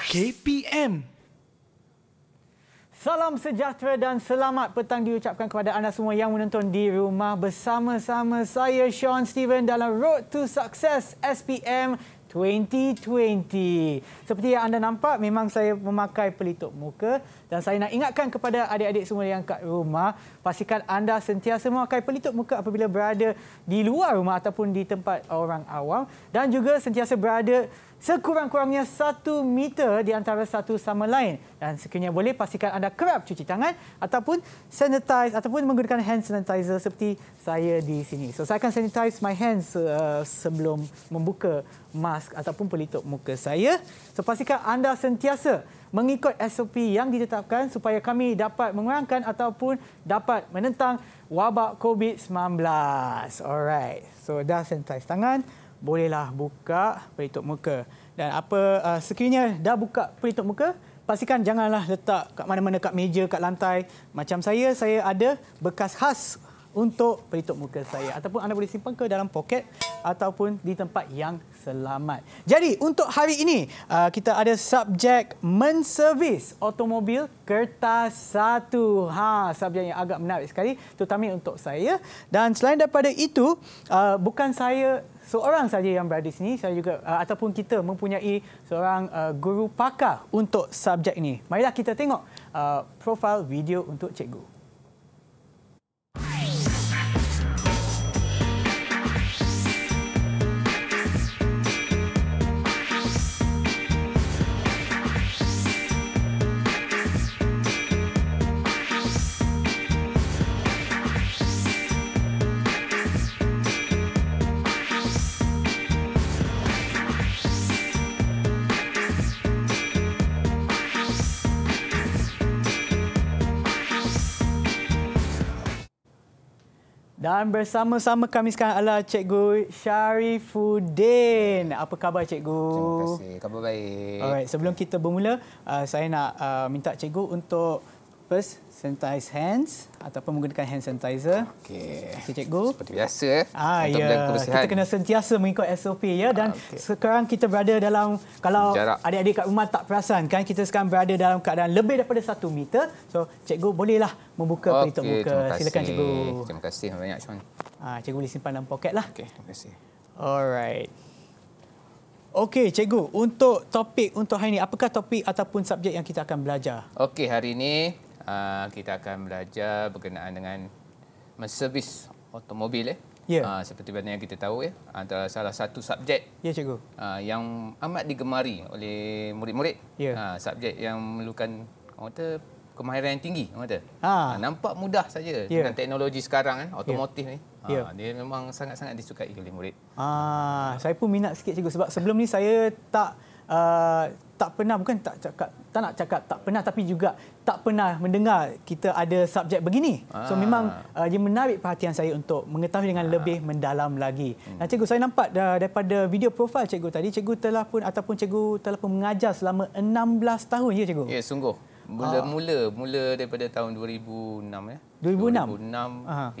KPM. Salam sejahtera dan selamat petang diucapkan kepada anda semua yang menonton di rumah bersama-sama saya Sean Steven dalam Road to Success SPM 2020. Seperti yang anda nampak memang saya memakai pelitup muka dan saya nak ingatkan kepada adik-adik semua yang kat rumah pastikan anda sentiasa memakai pelitup muka apabila berada di luar rumah ataupun di tempat orang awam dan juga sentiasa berada sekurang-kurangnya satu meter di antara satu sama lain dan sekiranya boleh pastikan anda kerap cuci tangan ataupun sanitize ataupun menggunakan hand sanitizer seperti saya di sini. So saya akan sanitize my hands uh, sebelum membuka mask ataupun pelitup muka saya. So pastikan anda sentiasa mengikut SOP yang ditetapkan supaya kami dapat mengurangkan ataupun dapat menentang wabak COVID-19. Alright. So dah sanitize tangan bolehlah buka pelitup muka. Dan apa uh, sekiranya dah buka pelitup muka, pastikan janganlah letak kat mana-mana kat meja, kat lantai. Macam saya, saya ada bekas khas untuk pelitup muka saya. Ataupun anda boleh simpan ke dalam poket ataupun di tempat yang selamat. Jadi untuk hari ini uh, kita ada subjek menservis automobil kertas satu. Ha, subjek yang agak menarik sekali terutama untuk saya. Dan selain daripada itu, uh, bukan saya seorang saja yang berada di sini. Saya juga uh, ataupun kita mempunyai seorang uh, guru pakar untuk subjek ini. Marilah kita tengok uh, profil video untuk cikgu. dan bersama-sama kami sekarang adalah Cikgu Syarifuddin. Apa khabar Cikgu? Terima kasih. Khabar baik. Alright, sebelum kita bermula, uh, saya nak uh, minta Cikgu untuk first sanitize hands ataupun menggunakan hand sanitizer. Okey. Okay, cikgu. Seperti biasa eh. Ah, ya. Kita kena sentiasa mengikut SOP ya dan ah, okay. sekarang kita berada dalam kalau Jarak. adik-adik kat rumah tak perasan kan kita sekarang berada dalam keadaan lebih daripada satu meter. So cikgu bolehlah membuka okay, pelitup muka. Terima kasih. Silakan cikgu. Terima kasih banyak Chuan. Ah, cikgu boleh simpan dalam poket lah. Okey, terima kasih. Alright. Okey, cikgu, untuk topik untuk hari ini, apakah topik ataupun subjek yang kita akan belajar? Okey, hari ini Ah, kita akan belajar berkenaan dengan menservis automobil eh. Ya. Uh, seperti mana yang kita tahu ya, ah, antara salah satu subjek. Ya cikgu. Uh, yang amat digemari oleh murid-murid. Ya. Uh, subjek yang memerlukan kata kemahiran yang tinggi kata. Ha. Uh, nampak mudah saja ya. dengan teknologi sekarang kan automotif ya. ni. Ya. Uh, dia memang sangat-sangat disukai oleh murid. Ah, saya pun minat sikit cikgu sebab sebelum ni saya tak Uh, tak pernah bukan tak cakap tak nak cakap tak pernah tapi juga tak pernah mendengar kita ada subjek begini. Ah. So memang uh, dia menarik perhatian saya untuk mengetahui dengan ah. lebih mendalam lagi. Hmm. Dan cikgu saya nampak uh, daripada video profil cikgu tadi cikgu telah pun ataupun cikgu telah pun mengajar selama 16 tahun ya cikgu. Ya yeah, sungguh. Mula-mula ah. mula daripada tahun 2006 ya.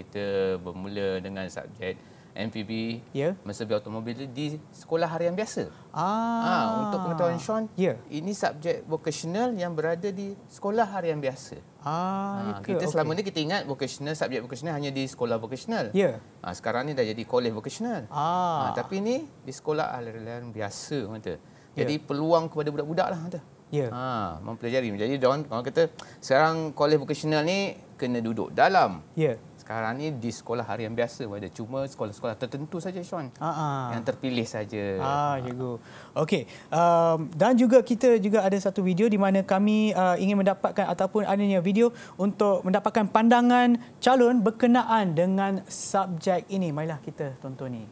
2006. 2006 kita bermula dengan subjek MPB yeah. mesebi automobil di sekolah harian biasa. Ah ha, untuk pengetahuan Sean, yeah. ini subjek vocational yang berada di sekolah harian biasa. Ah ha, okay. kita selama okay. ni kita ingat vocational subjek vocational hanya di sekolah vocational. Yeah. Ha, sekarang ni dah jadi kolej vocational. Ah ha, tapi ni di sekolah harian biasa kata. Ya. Jadi yeah. peluang kepada budak-budak lah kata. Ya. Yeah. Ha, mempelajari. Jadi orang, orang kata sekarang kolej vocational ni kena duduk dalam. Yeah sekarang ni di sekolah harian biasa ada cuma sekolah-sekolah tertentu saja Sean uh-huh. yang terpilih saja. Ah cikgu. Okey. Um, dan juga kita juga ada satu video di mana kami uh, ingin mendapatkan ataupun adanya video untuk mendapatkan pandangan calon berkenaan dengan subjek ini. Marilah kita tonton ni.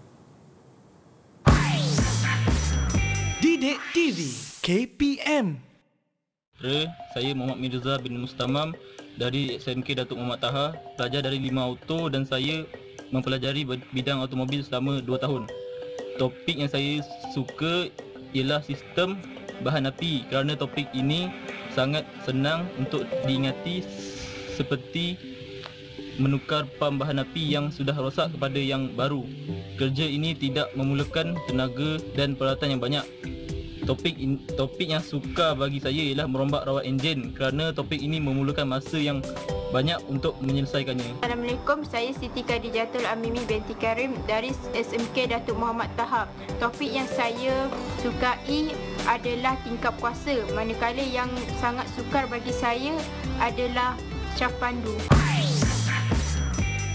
Didik TV KPM. Saya, saya Muhammad Mirza bin Mustamam dari SMK Datuk Muhammad Taha, pelajar dari lima auto dan saya mempelajari bidang automobil selama dua tahun. Topik yang saya suka ialah sistem bahan api kerana topik ini sangat senang untuk diingati seperti menukar pam bahan api yang sudah rosak kepada yang baru. Kerja ini tidak memerlukan tenaga dan peralatan yang banyak topik in, topik yang suka bagi saya ialah merombak rawat enjin kerana topik ini memerlukan masa yang banyak untuk menyelesaikannya. Assalamualaikum, saya Siti Khadijatul Amimi binti Karim dari SMK Datuk Muhammad Taha. Topik yang saya sukai adalah tingkap kuasa. Manakala yang sangat sukar bagi saya adalah pandu.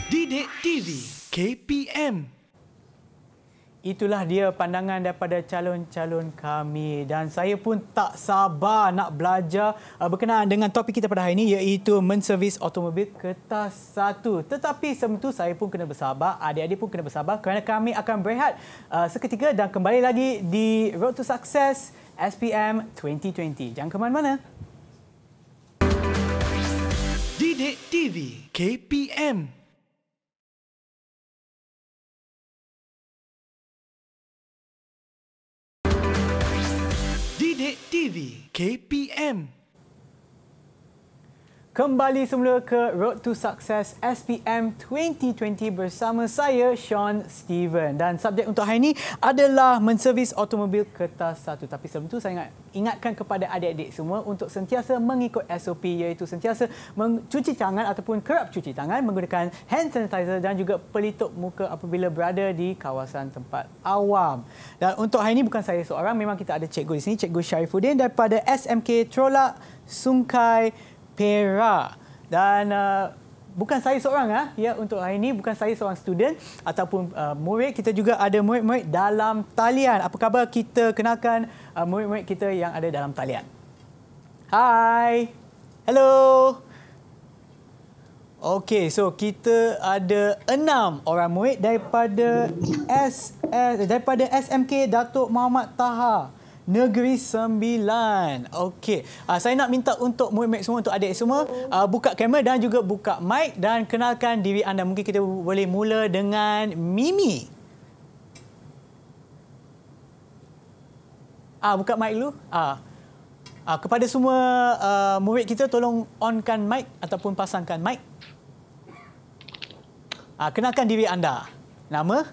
Didik TV KPM Itulah dia pandangan daripada calon-calon kami dan saya pun tak sabar nak belajar uh, berkenaan dengan topik kita pada hari ini iaitu menservis automobil kertas satu. Tetapi sebelum itu saya pun kena bersabar, adik-adik pun kena bersabar kerana kami akan berehat uh, seketika dan kembali lagi di Road to Success SPM 2020. Jangan ke mana-mana. Didik TV KPM Sidik TV KPM Kembali semula ke Road to Success SPM 2020 bersama saya Sean Steven dan subjek untuk hari ini adalah menservis automobil kertas satu. Tapi sebelum itu saya ingatkan kepada adik-adik semua untuk sentiasa mengikut SOP iaitu sentiasa mencuci tangan ataupun kerap cuci tangan menggunakan hand sanitizer dan juga pelitup muka apabila berada di kawasan tempat awam. Dan untuk hari ini bukan saya seorang, memang kita ada cikgu di sini, cikgu Syarifuddin daripada SMK Trolak Sungai Pera dan uh, bukan saya seorang ah ya untuk hari ini bukan saya seorang student ataupun uh, murid kita juga ada murid-murid dalam talian. Apa khabar kita kenalkan uh, murid-murid kita yang ada dalam talian. Hai. Hello. Okey, so kita ada enam orang murid daripada SS daripada SMK Datuk Muhammad Taha. Negeri Sembilan. Okey. Uh, saya nak minta untuk murid-murid semua, untuk adik semua, uh, buka kamera dan juga buka mic dan kenalkan diri anda. Mungkin kita boleh mula dengan Mimi. Ah, uh, Buka mic dulu. Ah. Uh. Uh, kepada semua uh, murid kita, tolong onkan mic ataupun pasangkan mic. Uh, kenalkan diri anda. Nama?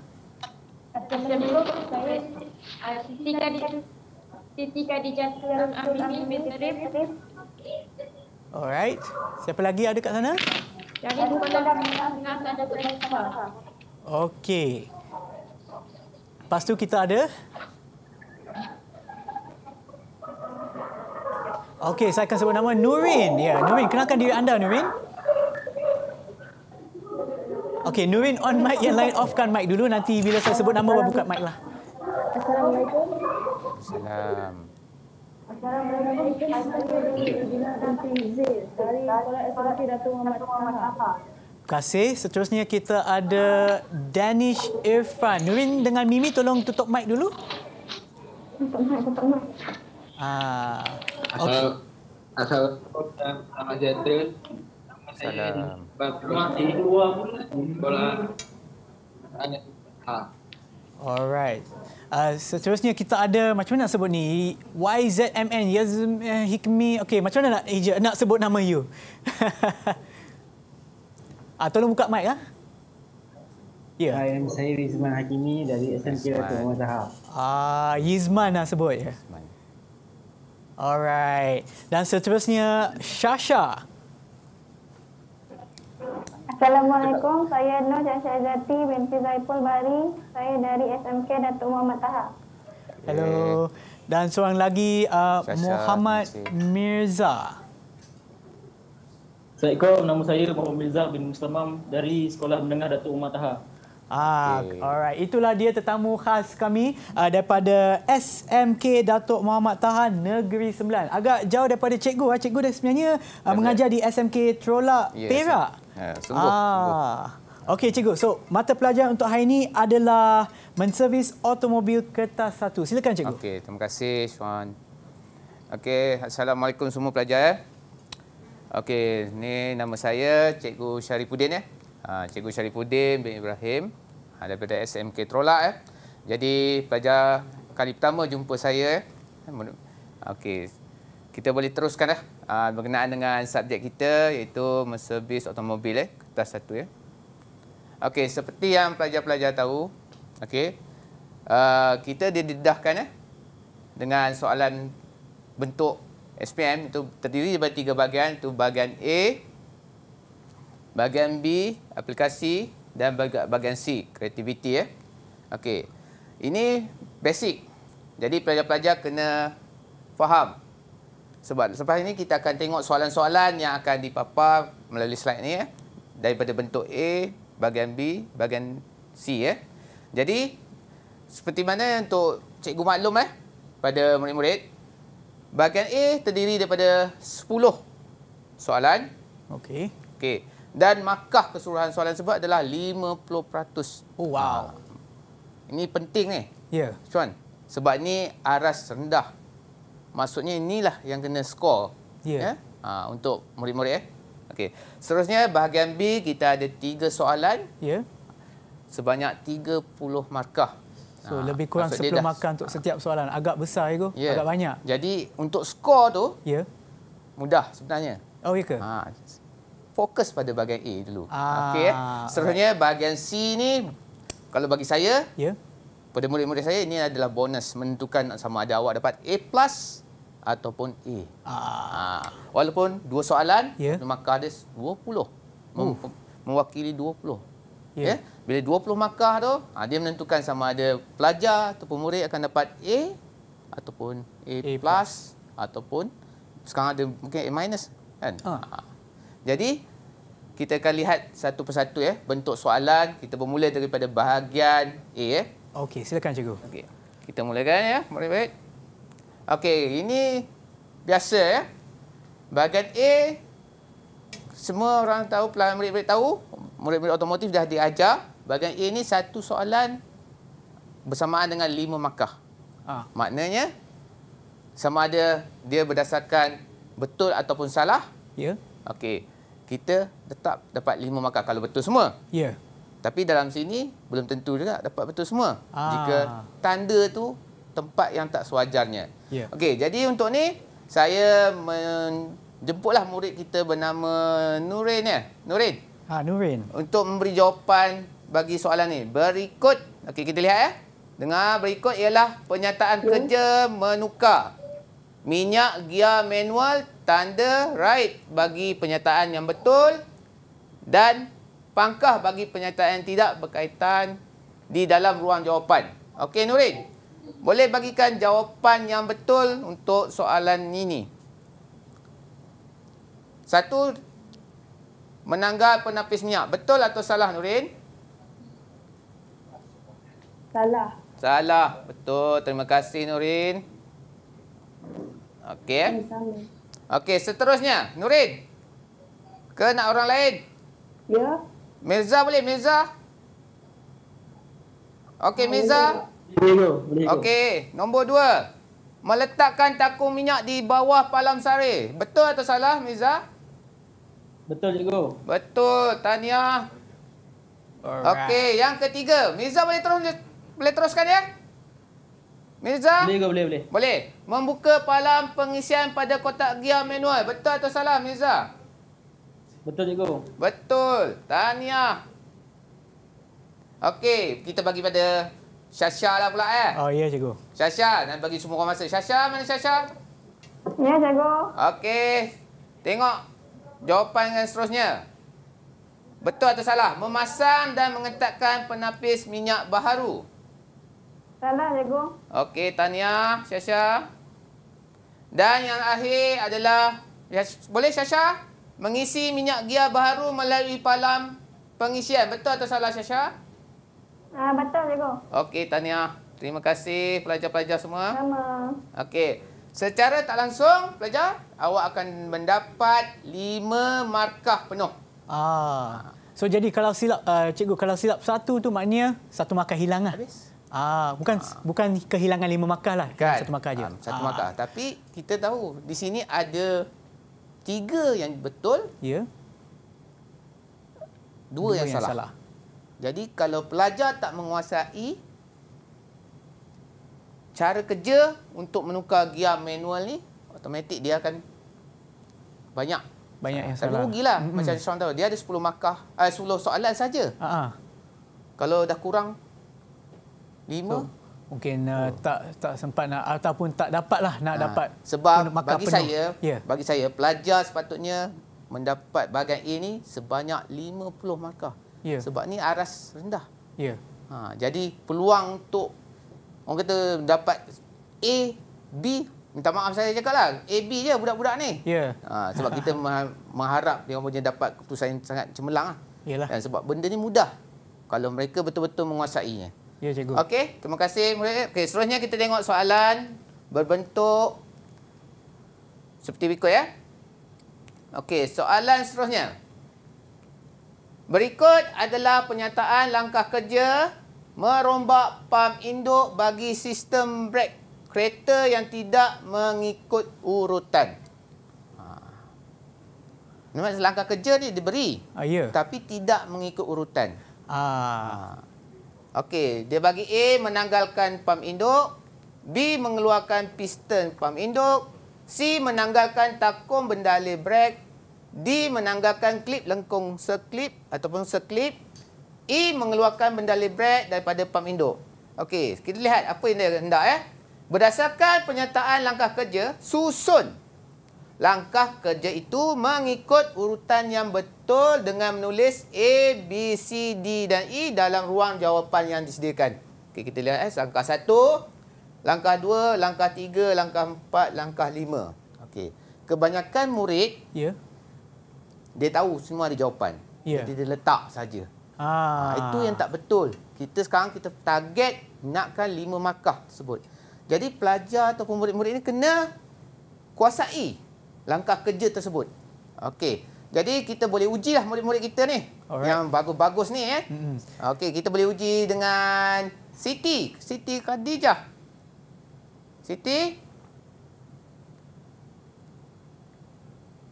Assalamualaikum. Saya Siti Kadir. Siti Khadijah Terus Alright. Siapa lagi ada kat sana? Yang Jadi Kuala Okey. Lepas tu kita ada Okey, saya akan sebut nama Nurin. Ya, yeah, Nurin, kenalkan diri anda Nurin. Okey, Nurin on mic yang lain offkan mic dulu nanti bila saya sebut nama baru buka mic lah. Assalamualaikum. Waalaikumsalam. Kasih. Seterusnya kita ada Danish Irfan. Nurin dengan Mimi tolong tutup mic dulu. Tutup mic, tutup mic. Ah. Asal okay. asal kota Jatuh. Salam. Bapak Rumah Tinggi Dua pun. Bola. Ha. Alright. Uh, seterusnya kita ada macam mana nak sebut ni YZMN Yazm eh, Hikmi. Okey, macam mana nak eja nak sebut nama you? Ah uh, tolong buka mic ah. Ya. Yeah. Saya saya Rizman Hakimi dari SMK Ratu Muhammad Ah uh, Yizman nak sebut ya. Yizman. Alright. Dan seterusnya Shasha. Ya, Assalamualaikum, saya Nur Jasyah Zati binti Zaipul Bari. Saya dari SMK Datuk Muhammad Taha. Hello. Dan seorang lagi uh, Muhammad Mirza. Assalamualaikum, nama saya Muhammad Mirza bin Muslimam dari Sekolah Menengah Datuk Muhammad Taha. Ah, okay. alright. Itulah dia tetamu khas kami uh, daripada SMK Datuk Muhammad Taha Negeri Sembilan. Agak jauh daripada cikgu. Ha? Cikgu dah sebenarnya uh, mengajar di SMK Trola yes. Perak. Ha, sungguh. Ah. Okey cikgu, so mata pelajaran untuk hari ini adalah menservis automobil kertas satu. Silakan cikgu. Okey, terima kasih Swan. Okey, assalamualaikum semua pelajar. Eh. Okey, ni nama saya Cikgu Syarifuddin ya. Eh. Ha, cikgu Syarifuddin bin Ibrahim ha, daripada SMK Trolak. Eh. Jadi pelajar kali pertama jumpa saya. Eh. Okey, kita boleh teruskan dah eh? uh, berkenaan dengan subjek kita iaitu meservis automobil eh kertas satu ya. Okey, seperti yang pelajar-pelajar tahu, okey. Uh, kita didedahkan eh dengan soalan bentuk SPM itu terdiri daripada tiga bahagian tu bahagian A, bahagian B aplikasi dan bahagian C kreativiti ya. Eh. Okey. Ini basic. Jadi pelajar-pelajar kena faham sebab selepas ini kita akan tengok soalan-soalan yang akan dipapar melalui slide ini ya. Eh. Daripada bentuk A, bahagian B, bahagian C ya. Jadi seperti mana untuk cikgu maklum eh pada murid-murid bahagian A terdiri daripada 10 soalan. Okey. Okey. Dan markah keseluruhan soalan sebab adalah 50%. Oh wow. Ini penting ni. Ya. Yeah. Cuan. Sebab ni aras rendah Maksudnya inilah yang kena skor. Ya. Yeah. Ha, eh? Untuk murid-murid. Eh? Okey. Seterusnya bahagian B kita ada tiga soalan. Ya. Yeah. Sebanyak 30 markah. So, ha, lebih kurang 10 dah, markah untuk ha. setiap soalan. Agak besar ya, yeah. agak banyak. Jadi untuk skor tu, yeah. mudah sebenarnya. Oh, iya ke? Ha, fokus pada bahagian A dulu. Ah, okay, eh. Seterusnya right. bahagian C ni, kalau bagi saya, yeah. pada murid-murid saya, ini adalah bonus menentukan sama ada awak dapat A plus ataupun A. Ah. ah. Walaupun dua soalan, yeah. markah dia 20. Mem uh. Mewakili 20. Yeah. Yeah. Bila 20 markah tu, ha, dia menentukan sama ada pelajar ataupun murid akan dapat A ataupun A+, A plus. ataupun sekarang ada mungkin A-. Kan? Ah. ah. Jadi, kita akan lihat satu persatu ya bentuk soalan. Kita bermula daripada bahagian A. Ya. Okey, silakan cikgu. Okey. Kita mulakan ya. mari baik Okey, ini biasa ya. Bahagian A semua orang tahu, pelajar murid-murid tahu, murid-murid automotif dah diajar. Bahagian A ni satu soalan bersamaan dengan lima markah. Ha. Maknanya sama ada dia berdasarkan betul ataupun salah. Ya. Okey. Kita tetap dapat lima markah kalau betul semua. Ya. Tapi dalam sini belum tentu juga dapat betul semua. Ha. Jika tanda tu tempat yang tak sewajarnya. Yeah. Okey, jadi untuk ni saya menjemputlah murid kita bernama Nurin ya. Nurin. Ha, Nurin. Untuk memberi jawapan bagi soalan ni. Berikut, okey kita lihat ya. Dengar berikut ialah pernyataan yeah. kerja menukar minyak gear manual tanda right bagi pernyataan yang betul dan pangkah bagi pernyataan yang tidak berkaitan di dalam ruang jawapan. Okey Nurin. Boleh bagikan jawapan yang betul untuk soalan ini. Satu, menanggal penapis minyak. Betul atau salah, Nurin? Salah. Salah. Betul. Terima kasih, Nurin. Okey. Eh? Okey, seterusnya. Nurin. Ke nak orang lain? Ya. Mirza boleh? Mirza? Okey, Mirza. Ya, Okey, nombor dua. Meletakkan takung minyak di bawah palam sari. Betul atau salah, Miza? Betul, cikgu. Betul, Tania. Okey, yang ketiga. Miza boleh terus boleh teruskan ya? Miza? Boleh, cikgu. Boleh, boleh. Boleh. Membuka palam pengisian pada kotak gear manual. Betul atau salah, Miza? Betul, cikgu. Betul, Tania. Okey, kita bagi pada Syasha lah pula eh. Oh ya yeah, cikgu. Syasha dan bagi semua orang masa. Syasha mana Syasha? Ya yeah, cikgu. Okey. Tengok jawapan yang seterusnya. Betul atau salah? Memasang dan mengetatkan penapis minyak baharu. Salah cikgu. Okey Tania, Syasha. Dan yang akhir adalah boleh Syasha mengisi minyak gear baharu melalui palam pengisian. Betul atau salah Syasha? Ya Ah betul cikgu. Okey Tania, terima kasih pelajar-pelajar semua. Sama. Okey. Secara tak langsung pelajar, awak akan mendapat 5 markah penuh. Ah. So jadi kalau silap uh, cikgu kalau silap satu tu maknanya satu markah hilang ah. Ah bukan ha. bukan kehilangan 5 markah lah. Kan. Satu markah aja. Ah, ha, satu ha. markah. Tapi kita tahu di sini ada tiga yang betul. Ya. Dua, dua yang, yang salah. salah. Jadi kalau pelajar tak menguasai cara kerja untuk menukar gear manual ni, otomatik dia akan banyak banyak yang salah. Rugilah mm -hmm. macam Sean tahu, dia ada 10 markah, eh, 10 soalan saja. Uh -huh. Kalau dah kurang 5 so, mungkin uh, oh. tak tak sempat nak ataupun tak dapatlah nak ha. dapat. Sebab bagi penuh. saya, yeah. bagi saya pelajar sepatutnya mendapat bahagian A ni sebanyak 50 markah. Yeah. Sebab ni aras rendah. Yeah. Ha, jadi peluang untuk orang kata dapat A, B, minta maaf saya cakap lah. A, B je budak-budak ni. Yeah. Ha, sebab kita mengharap dia punya dapat keputusan yang sangat cemerlang. Lah. Yalah. Dan sebab benda ni mudah kalau mereka betul-betul menguasainya. Ya, cikgu. Okey, terima kasih. Okey, seterusnya kita tengok soalan berbentuk seperti berikut ya. Okey, soalan seterusnya. Berikut adalah pernyataan langkah kerja merombak pam induk bagi sistem brek kereta yang tidak mengikut urutan. Memang ha. langkah kerja ni diberi. Ah, ya. Tapi tidak mengikut urutan. Ah. Ha. Okey, dia bagi A menanggalkan pam induk, B mengeluarkan piston pam induk, C menanggalkan takung bendali brek D menanggalkan klip lengkung seklip ataupun seklip. E mengeluarkan benda librek daripada pam indo. Okey, kita lihat apa yang dia hendak eh. Berdasarkan pernyataan langkah kerja, susun langkah kerja itu mengikut urutan yang betul dengan menulis A, B, C, D dan E dalam ruang jawapan yang disediakan. Okey, kita lihat eh langkah 1, langkah 2, langkah 3, langkah 4, langkah 5. Okey. Kebanyakan murid ya yeah dia tahu semua ada jawapan. Yeah. Jadi ya. dia letak saja. Ah. ah. Itu yang tak betul. Kita sekarang kita target nakkan lima markah tersebut. Jadi pelajar ataupun murid-murid ini kena kuasai langkah kerja tersebut. Okey. Jadi kita boleh ujilah murid-murid kita ni Alright. yang bagus-bagus ni eh. Mm. Okey, kita boleh uji dengan Siti, Siti Khadijah. Siti?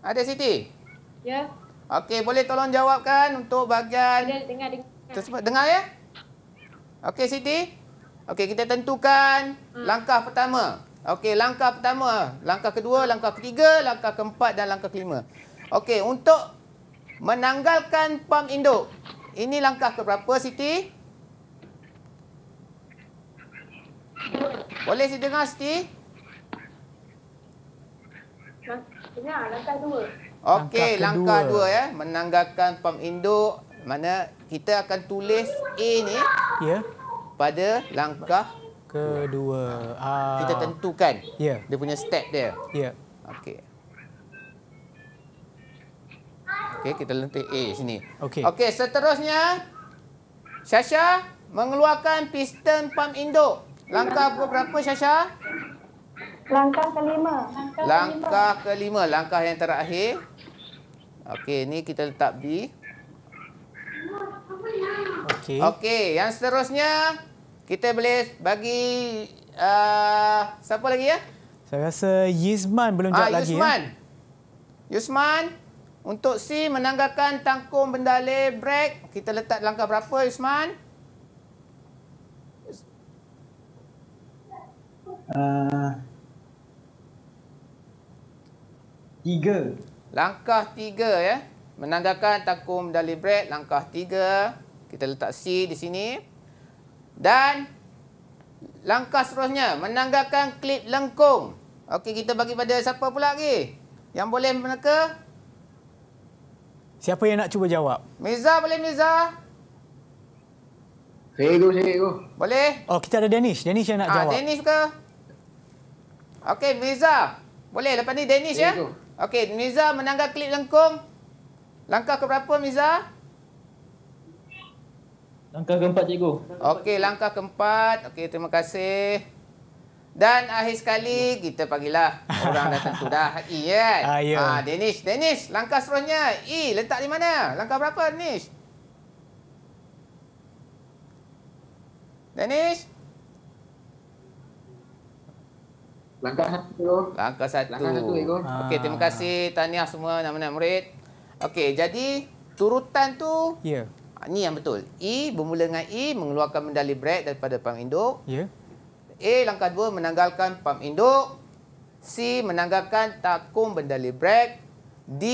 Ada Siti? Siti? Ya. Okey, boleh tolong jawabkan untuk bahagian dengar dengar. Dengar dengar ya? Okey, Siti. Okey, kita tentukan hmm. langkah pertama. Okey, langkah pertama, langkah kedua, langkah ketiga, langkah keempat dan langkah kelima. Okey, untuk menanggalkan pam induk. Ini langkah ke berapa, Siti? Boleh saya dengar, Siti? Dengar, langkah dua. Okey, langkah 2 ya. Eh. Menanggalkan pam induk. Mana kita akan tulis A ni ya pada langkah kedua. Ah. Kita tentukan ya. dia punya step dia. Ya. Okey. Okey, kita letak A sini. Okey, okey seterusnya Syasha mengeluarkan piston pam induk. Langkah berapa Syasha? Langkah kelima. Langkah, kelima. langkah yang terakhir. Okey, ni kita letak B. Okey. Okey, yang seterusnya kita boleh bagi uh, siapa lagi ya? Saya rasa Yusman belum jawab ah, lagi. Yusman. Ya? Yusman, untuk C menanggalkan tangkung bendalir break kita letak langkah berapa Yusman? uh. Tiga. Langkah tiga ya. Menandakan takum deliberate langkah tiga. Kita letak C di sini. Dan langkah seterusnya. Menandakan klip lengkung. Okey kita bagi pada siapa pula lagi? Yang boleh meneka? Siapa yang nak cuba jawab? Miza boleh Miza? Cikgu, cikgu. Boleh? Oh kita ada Danish. Danish yang nak ha, jawab. Danish ke? Okey Miza. Boleh lepas ni Danish ya? cikgu. ya? Okey, Miza menanggar klip lengkung. Langkah ke berapa Miza? Langkah ke empat, cikgu. Okey, langkah ke empat. Okey, terima kasih. Dan akhir sekali kita panggillah orang datang sudah. dah E kan. Ah, ya. ah Denis, Denis, langkah seterusnya E letak di mana? Langkah berapa Denis? Denis? Langkah satu. Langkah satu. Langkah satu, ha. Okey, terima kasih tahniah semua nama-nama murid. Okey, jadi turutan tu Ya. Yeah. Ni yang betul. E bermula dengan E mengeluarkan medali break daripada pam induk. Ya. Yeah. A langkah dua menanggalkan pam induk. C menanggalkan takung medali break. D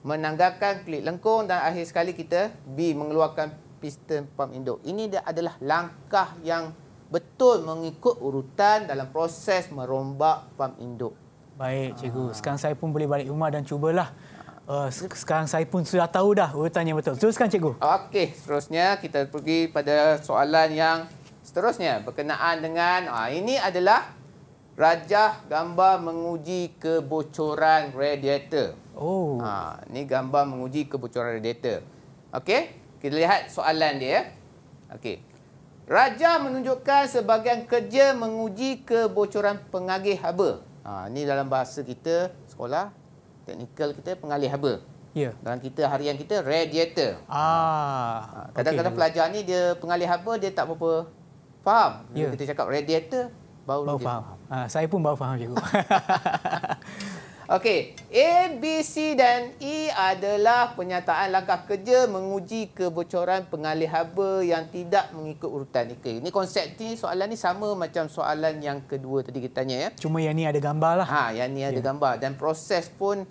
menanggalkan klik lengkung dan akhir sekali kita B mengeluarkan piston pam induk. Ini dia adalah langkah yang betul mengikut urutan dalam proses merombak pam induk. Baik, cikgu. Aa. Ah. Sekarang saya pun boleh balik rumah dan cubalah. Uh, sekarang saya pun sudah tahu dah urutan yang betul. Teruskan, cikgu. Okey, seterusnya kita pergi pada soalan yang seterusnya berkenaan dengan uh, ini adalah rajah gambar menguji kebocoran radiator. Oh. Ha, ini gambar menguji kebocoran radiator. Okey, kita lihat soalan dia. Okey. Raja menunjukkan sebahagian kerja menguji kebocoran pengagih haba. Ha, ini dalam bahasa kita sekolah, teknikal kita pengalih haba. Ya. Dalam kita harian kita radiator. Ah. Ha, kadang-kadang okay. pelajar ni dia pengalih haba dia tak berapa faham. Ya. Kita cakap radiator baru, baru dia faham. Ha, saya pun baru faham juga. Okey, A, B, C dan E adalah penyataan langkah kerja menguji kebocoran pengalih haba yang tidak mengikut urutan. Okay. Ini konsep ni, soalan ni sama macam soalan yang kedua tadi kita tanya. Ya. Cuma yang ni ada gambar lah. Ha, yang ni ada yeah. gambar dan proses pun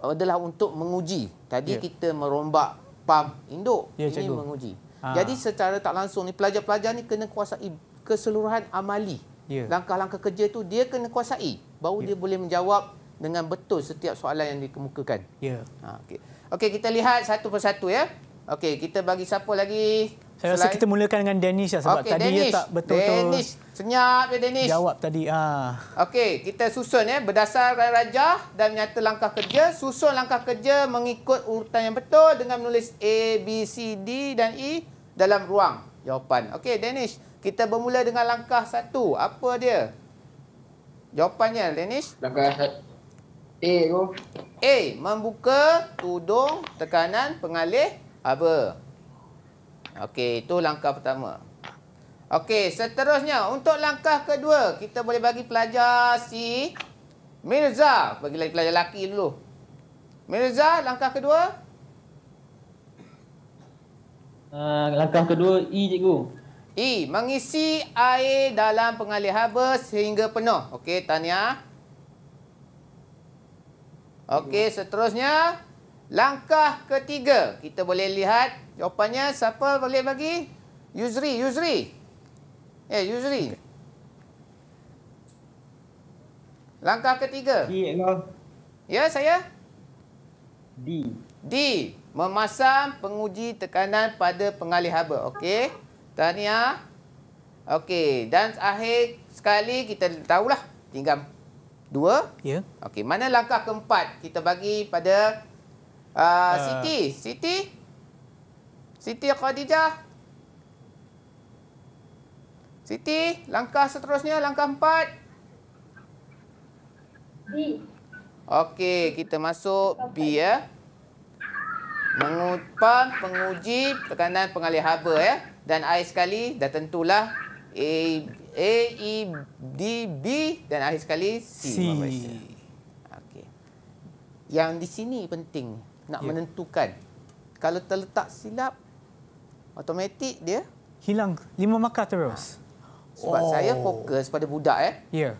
adalah untuk menguji. Tadi yeah. kita merombak pam induk, yeah, ini cikgu. menguji. Ha. Jadi secara tak langsung ni pelajar-pelajar ni kena kuasai keseluruhan amali. Ya. Langkah-langkah yeah. kerja tu dia kena kuasai. Baru yeah. dia boleh menjawab dengan betul setiap soalan yang dikemukakan. Ya. Ha, okey. Okey, kita lihat satu persatu ya. Okey, kita bagi siapa lagi? Saya Selain... rasa kita mulakan dengan Dennis ya, lah sebab okay, tadi Dennis. dia tak betul-betul. Dennis, senyap ya Dennis. Jawab tadi. Ha. Okey, kita susun ya berdasar raja dan nyata langkah kerja, susun langkah kerja mengikut urutan yang betul dengan menulis A, B, C, D dan E dalam ruang jawapan. Okey, Dennis, kita bermula dengan langkah satu. Apa dia? Jawapannya, Dennis? Langkah satu. A tu. A membuka tudung tekanan pengalih apa? Okey, itu langkah pertama. Okey, seterusnya untuk langkah kedua, kita boleh bagi pelajar si Mirza, bagi lagi pelajar lelaki dulu. Mirza, langkah kedua? Uh, langkah kedua E, cikgu. E, mengisi air dalam pengalih haba sehingga penuh. Okey, tahniah. Okey, seterusnya. Langkah ketiga. Kita boleh lihat jawapannya. Siapa boleh bagi? Yuzri, Yuzri. Eh, Yuzri. Okay. Langkah ketiga. D. Ya, saya? D. D. Memasang penguji tekanan pada pengalih haba. Okey. Tahniah. Okey. Dan akhir sekali kita tahulah. Tinggal Dua? Ya. Okey, mana langkah keempat kita bagi pada uh, uh, Siti? Siti? Siti Khadijah? Siti, langkah seterusnya, langkah empat? B. Okey, kita masuk B ya. Mengupang, penguji tekanan pengalih haba ya. Dan air sekali dah tentulah A, A, E, D, B dan akhir sekali C. C. Okey. Yang di sini penting nak yeah. menentukan. Kalau terletak silap, otomatik dia... Hilang lima markah terus. Sebab oh. saya fokus pada budak. eh. Ya. Yeah.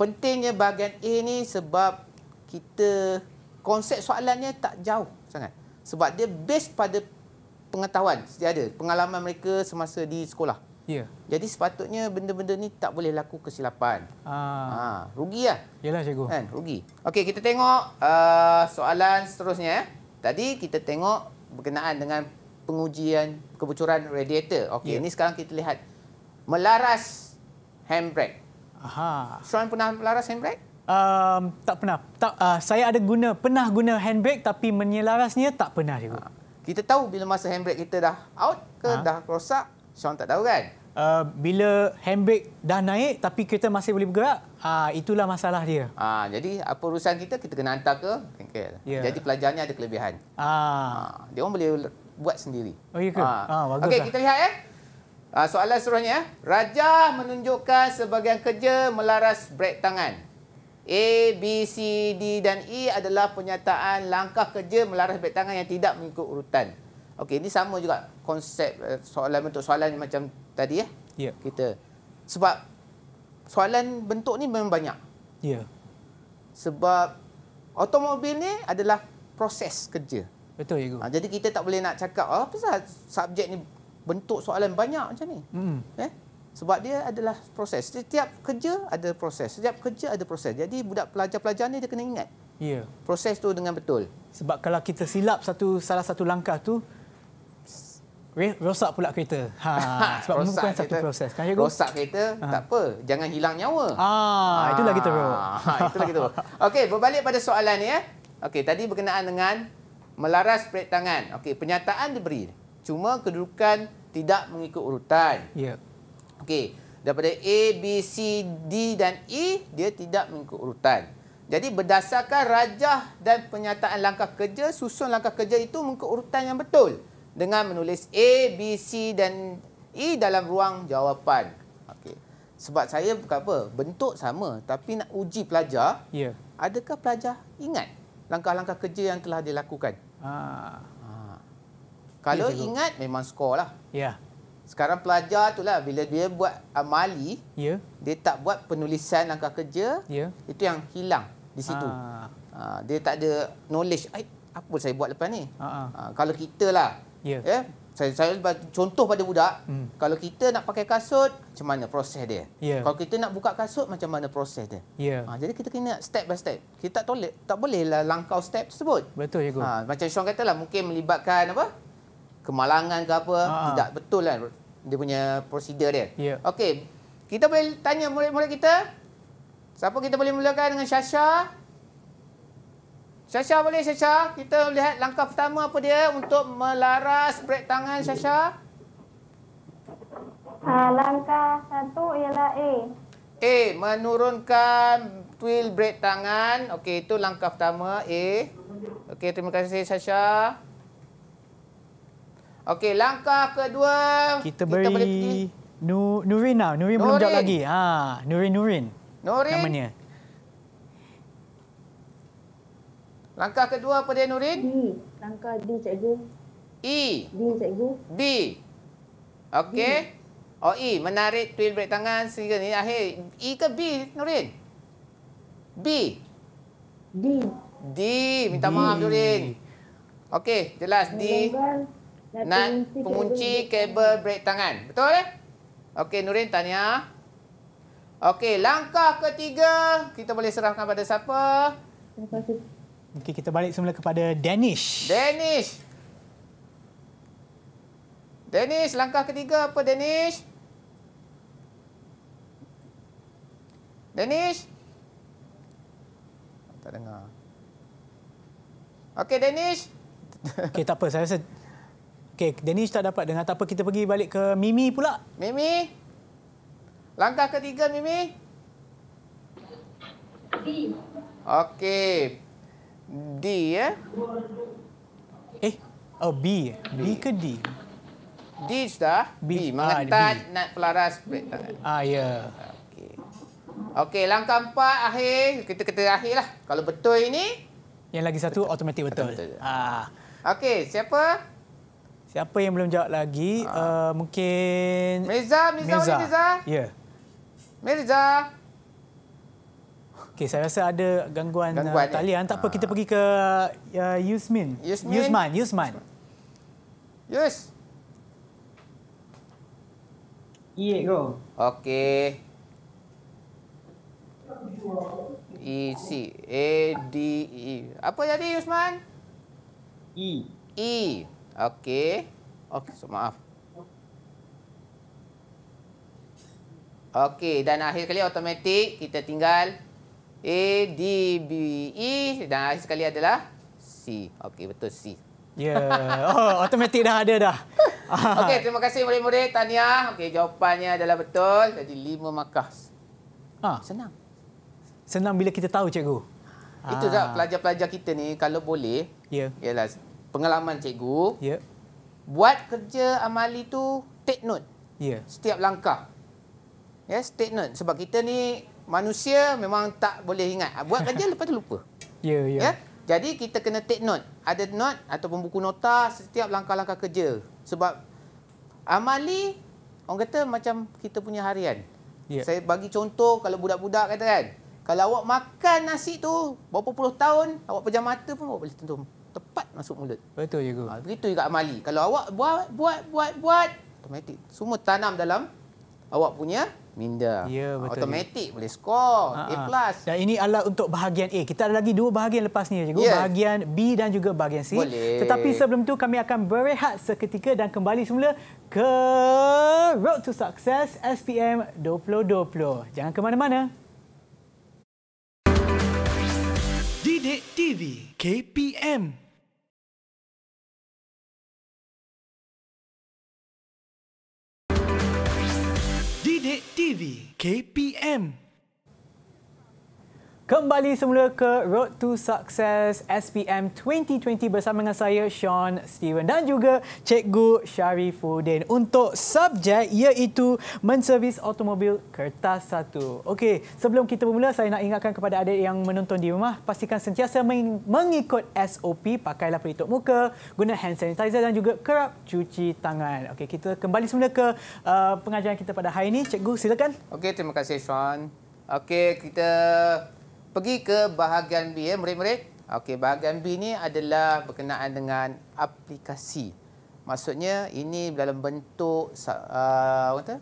Pentingnya bahagian A ni sebab kita... Konsep soalannya tak jauh sangat. Sebab dia based pada pengetahuan. Dia ada pengalaman mereka semasa di sekolah. Ya. Jadi sepatutnya benda-benda ni tak boleh laku kesilapan. Ah. Ha, rugi lah. Yalah cikgu. Kan, rugi. Okey, kita tengok uh, soalan seterusnya. Eh. Tadi kita tengok berkenaan dengan pengujian kebocoran radiator. Okey, ya. ini sekarang kita lihat melaras handbrake. Aha. Soalan pernah melaras handbrake? Um, tak pernah. Tak, uh, saya ada guna pernah guna handbrake tapi menyelarasnya tak pernah cikgu. Ha. Kita tahu bila masa handbrake kita dah out ke ha? dah rosak seorang tak tahu kan? Uh, bila handbrake dah naik tapi kereta masih boleh bergerak, uh, itulah masalah dia. Uh, jadi apa urusan kita, kita kena hantar ke bengkel. Yeah. Jadi pelajarnya ada kelebihan. Uh. Uh, dia orang boleh buat sendiri. Oh, iya ke? Uh. Uh, Okey, lah. kita lihat Eh? Uh, soalan seterusnya. Eh? Raja menunjukkan sebagian kerja melaras brek tangan. A, B, C, D dan E adalah penyataan langkah kerja melaras brek tangan yang tidak mengikut urutan. Okey, ini sama juga konsep eh, soalan bentuk soalan macam tadi eh? ya. Yeah. Kita sebab soalan bentuk ni memang banyak. Ya. Yeah. Sebab automobil ni adalah proses kerja. Betul ya Ha, jadi kita tak boleh nak cakap oh, apa subjek ni bentuk soalan banyak macam ni. Mm. Eh? Sebab dia adalah proses. Setiap kerja ada proses. Setiap kerja ada proses. Jadi budak pelajar-pelajar ni dia kena ingat. Ya. Yeah. Proses tu dengan betul. Sebab kalau kita silap satu salah satu langkah tu, rosak pula kereta. Ha sebab rosak bukan kereta, satu proses. Kan cikgu? Rosak kereta ha. tak apa, jangan hilang nyawa. Ah, ha. itulah kita. Ha itulah kita. Okey, berbalik pada soalan ni ya. Okey, tadi berkenaan dengan melaras pelat tangan. Okey, pernyataan diberi. Cuma kedudukan tidak mengikut urutan. Ya. Yeah. Okey, daripada A B C D dan E dia tidak mengikut urutan. Jadi berdasarkan rajah dan penyataan langkah kerja, susun langkah kerja itu mengikut urutan yang betul dengan menulis A, B, C dan E dalam ruang jawapan. Okey. Sebab saya bukan apa, bentuk sama tapi nak uji pelajar. Ya. Yeah. Adakah pelajar ingat langkah-langkah kerja yang telah dilakukan? Ah. Ha. Kalau yeah, ingat memang skor lah. Yeah. Sekarang pelajar tu lah, bila dia buat amali, Yeah. Dia tak buat penulisan langkah kerja. Yeah. Itu yang hilang di situ. Ah. ah dia tak ada knowledge. Apa saya buat lepas ni? Ha. Kalau kita lah Ya. Yeah. Yeah? Saya saya contoh pada budak, hmm. kalau kita nak pakai kasut, macam mana proses dia? Yeah. Kalau kita nak buka kasut, macam mana proses dia? Yeah. Ha, jadi kita kena step by step. Kita tak boleh tak bolehlah langkau step tersebut. Betul cikgu. Ha, macam Sean katalah mungkin melibatkan apa? Kemalangan ke apa? Ha. ha. Tidak betul kan dia punya prosedur dia. Yeah. Okey. Kita boleh tanya murid-murid kita? Siapa kita boleh mulakan dengan Syasha? Syasha boleh Syasha? Kita lihat langkah pertama apa dia untuk melaras break tangan Syasha? Ha, ah, langkah satu ialah A. A, menurunkan twill break tangan. Okey, itu langkah pertama A. Okey, terima kasih Syasha. Okey, langkah kedua. Kita beri kita boleh Nurin lah. Nurin. belum jawab lagi. Ha, Nurin, Nurin. Nurin. Namanya. Langkah kedua apa dia Nurin? B. Langkah D cikgu. E. D cikgu. B. Okey. Oh E. Menarik twill break tangan sehingga ni akhir. E ke B Nurin? B. D. D. Minta maaf Nurin. Okey. Jelas D. Nak pengunci kabel break tangan. Betul eh? Okey Nurin tanya. Okey. Langkah ketiga. Kita boleh serahkan pada siapa? Okey, kita balik semula kepada Danish. Danish. Danish, langkah ketiga apa Danish? Danish. Tak dengar. Okey, Danish. Okey, tak apa. Saya rasa Okey, Danish tak dapat dengar. Tak apa, kita pergi balik ke Mimi pula. Mimi. Langkah ketiga Mimi. Okey. D ya. Eh, oh, B. B. B ke D? D sudah. B. B. Mengetat, ah, nak pelaras. Ah, ya. Okey. Okey, langkah empat akhir. Kita kata akhir lah. Kalau betul ini. Yang lagi satu, automatik betul. betul. Ah. Okey, siapa? Siapa yang belum jawab lagi? Ah. Uh, mungkin... Meza, Meza. Meza. Meza. Yeah. Meza. Meza. Okey, saya rasa ada gangguan, uh, gangguan uh, talian. Tak apa, ah. kita pergi ke uh, Yusmin. Yusmin. Yusman. Yusman. Yus. Iya, go. Okey. E C A D E. Apa jadi Yusman? E. E. Okey. Okey, so maaf. Okey, dan akhir kali automatik kita tinggal A, D, B, E dan akhir sekali adalah C. Okey, betul C. Ya, yeah. oh, automatik dah ada dah. Okey, terima kasih murid-murid. Tahniah. Okey, jawapannya adalah betul. Jadi, lima markah. Ha. Senang. Senang bila kita tahu, cikgu. Itu tak, ah. pelajar-pelajar kita ni kalau boleh, yeah. ialah pengalaman cikgu, yeah. buat kerja amali tu take note yeah. setiap langkah. Yes, take note. Sebab kita ni manusia memang tak boleh ingat. Buat kerja lepas tu lupa. Ya, yeah, ya. Yeah. Yeah? Jadi kita kena take note. Ada note ataupun buku nota setiap langkah-langkah kerja. Sebab amali orang kata macam kita punya harian. Yeah. Saya bagi contoh kalau budak-budak kata kan. Kalau awak makan nasi tu berapa puluh tahun awak pejam mata pun awak boleh tentu tepat masuk mulut. Betul juga. Ha, begitu juga amali. Kalau awak buat buat buat buat automatik semua tanam dalam awak punya Minda. Ya, betul. Ya. Automatik boleh skor. A+. Ha, ha. Plus. Dan ini adalah untuk bahagian A. Kita ada lagi dua bahagian lepas ni, Cikgu. Yes. Bahagian B dan juga bahagian C. Boleh. Tetapi sebelum tu kami akan berehat seketika dan kembali semula ke Road to Success SPM 2020. Jangan ke mana-mana. Didik TV KPM. TV KPM Kembali semula ke Road to Success SPM 2020 bersama dengan saya Sean Steven dan juga Cikgu Syarifuddin untuk subjek iaitu menservis automobil kertas satu. Okey, sebelum kita bermula saya nak ingatkan kepada adik yang menonton di rumah pastikan sentiasa mengikut SOP, pakailah pelitup muka, guna hand sanitizer dan juga kerap cuci tangan. Okey, kita kembali semula ke uh, pengajaran kita pada hari ini. Cikgu silakan. Okey, terima kasih Sean. Okey, kita pergi ke bahagian B ya, eh, murid-murid. Okey, bahagian B ni adalah berkenaan dengan aplikasi. Maksudnya ini dalam bentuk uh, apa kata?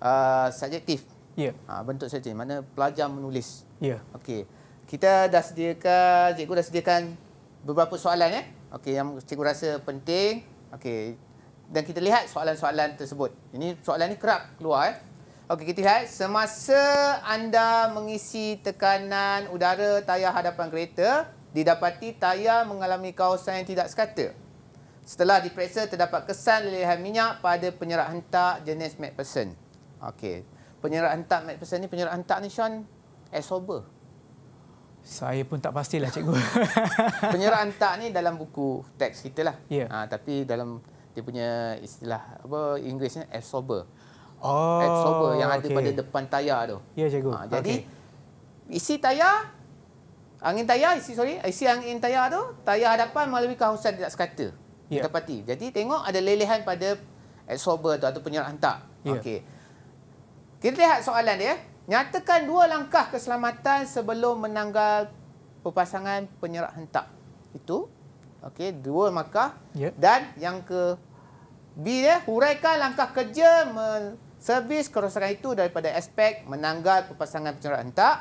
Uh, subjektif. Ya. Yeah. Ha, uh, bentuk subjektif, mana pelajar menulis. Ya. Yeah. Okey. Kita dah sediakan, cikgu dah sediakan beberapa soalan ya. Okey, yang cikgu rasa penting. Okey. Dan kita lihat soalan-soalan tersebut. Ini soalan ni kerap keluar ya. Okey, kita lihat. Semasa anda mengisi tekanan udara tayar hadapan kereta, didapati tayar mengalami kawasan yang tidak sekata. Setelah diperiksa, terdapat kesan lelehan minyak pada penyerat hentak jenis MacPherson. Okey. Penyerat hentak MacPherson ni, penyerat hentak ni, Sean, absorber. Saya pun tak pastilah, cikgu. penyerat hentak ni dalam buku teks kita lah. Yeah. Ha, tapi dalam dia punya istilah apa Inggerisnya absorber oh, ah, absorber yang ada pada depan tayar tu. Ya cikgu. Ha, jadi okay. isi tayar angin tayar isi sorry isi angin tayar tu tayar hadapan melalui kawasan tidak sekata. Ya. Dapati. Jadi tengok ada lelehan pada absorber tu atau penyerap hentak. Ya. Okey. Kita lihat soalan dia. Ya. Nyatakan dua langkah keselamatan sebelum menanggal pepasangan penyerap hentak. Itu. Okay, dua markah. Yeah. Dan yang ke B dia, ya, huraikan langkah kerja servis kerosakan itu daripada aspek menanggal perpasangan penyerap hentak,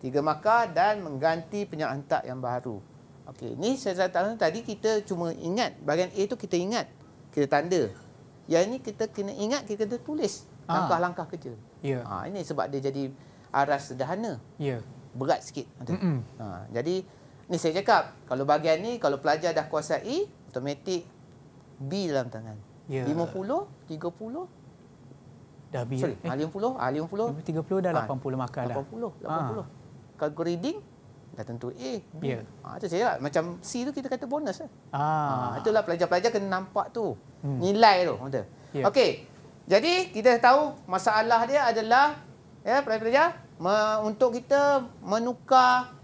tiga maka dan mengganti penyerap hentak yang baru. Okey, ini saya ceritakan tadi kita cuma ingat bahagian A itu kita ingat, kita tanda. Yang ini kita kena ingat, kita kena tulis ah. langkah-langkah kerja. Yeah. Ya. Ha, ini sebab dia jadi aras sederhana. Yeah. Berat sikit. Mm -mm. Ha, jadi, ni saya cakap, kalau bahagian ni kalau pelajar dah kuasai, otomatik B dalam tangan. Yeah. 50, 30, dah bi. Sorry, eh. puluh, ahli ah, puluh. ahli 50. 30 dah Lapan puluh markah dah. Lapan puluh, lapan puluh. Kalau grading, dah tentu A, B. Yeah. Ya. Ha, itu saya lah. Macam C tu kita kata bonus. Lah. Ha. ha. Itulah pelajar-pelajar kena nampak tu. Hmm. Nilai tu. Yeah. Okey. Jadi kita tahu masalah dia adalah ya pelajar-pelajar untuk kita menukar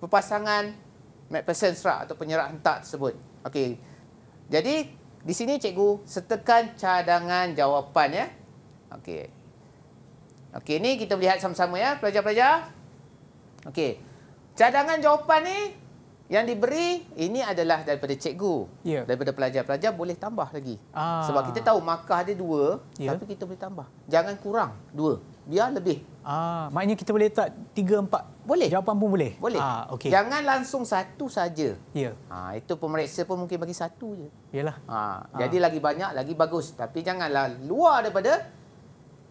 perpasangan MacPherson serak atau penyerah hentak tersebut. Okey. Jadi di sini cikgu sertakan cadangan jawapan ya. Okey. Okey, ni kita lihat sama-sama ya, pelajar-pelajar. Okey. Cadangan jawapan ni yang diberi ini adalah daripada cikgu. Yeah. Daripada pelajar-pelajar boleh tambah lagi. Ah. Sebab kita tahu markah dia dua, yeah. tapi kita boleh tambah. Jangan kurang dua. Biar lebih. Ah, maknanya kita boleh letak tiga, empat. Boleh. Jawapan pun boleh. Boleh. Ah, okay. Jangan langsung satu saja. Yeah. Ah, itu pemeriksa pun mungkin bagi satu je. Yalah. Ah, ah. Jadi lagi banyak, lagi bagus. Tapi janganlah luar daripada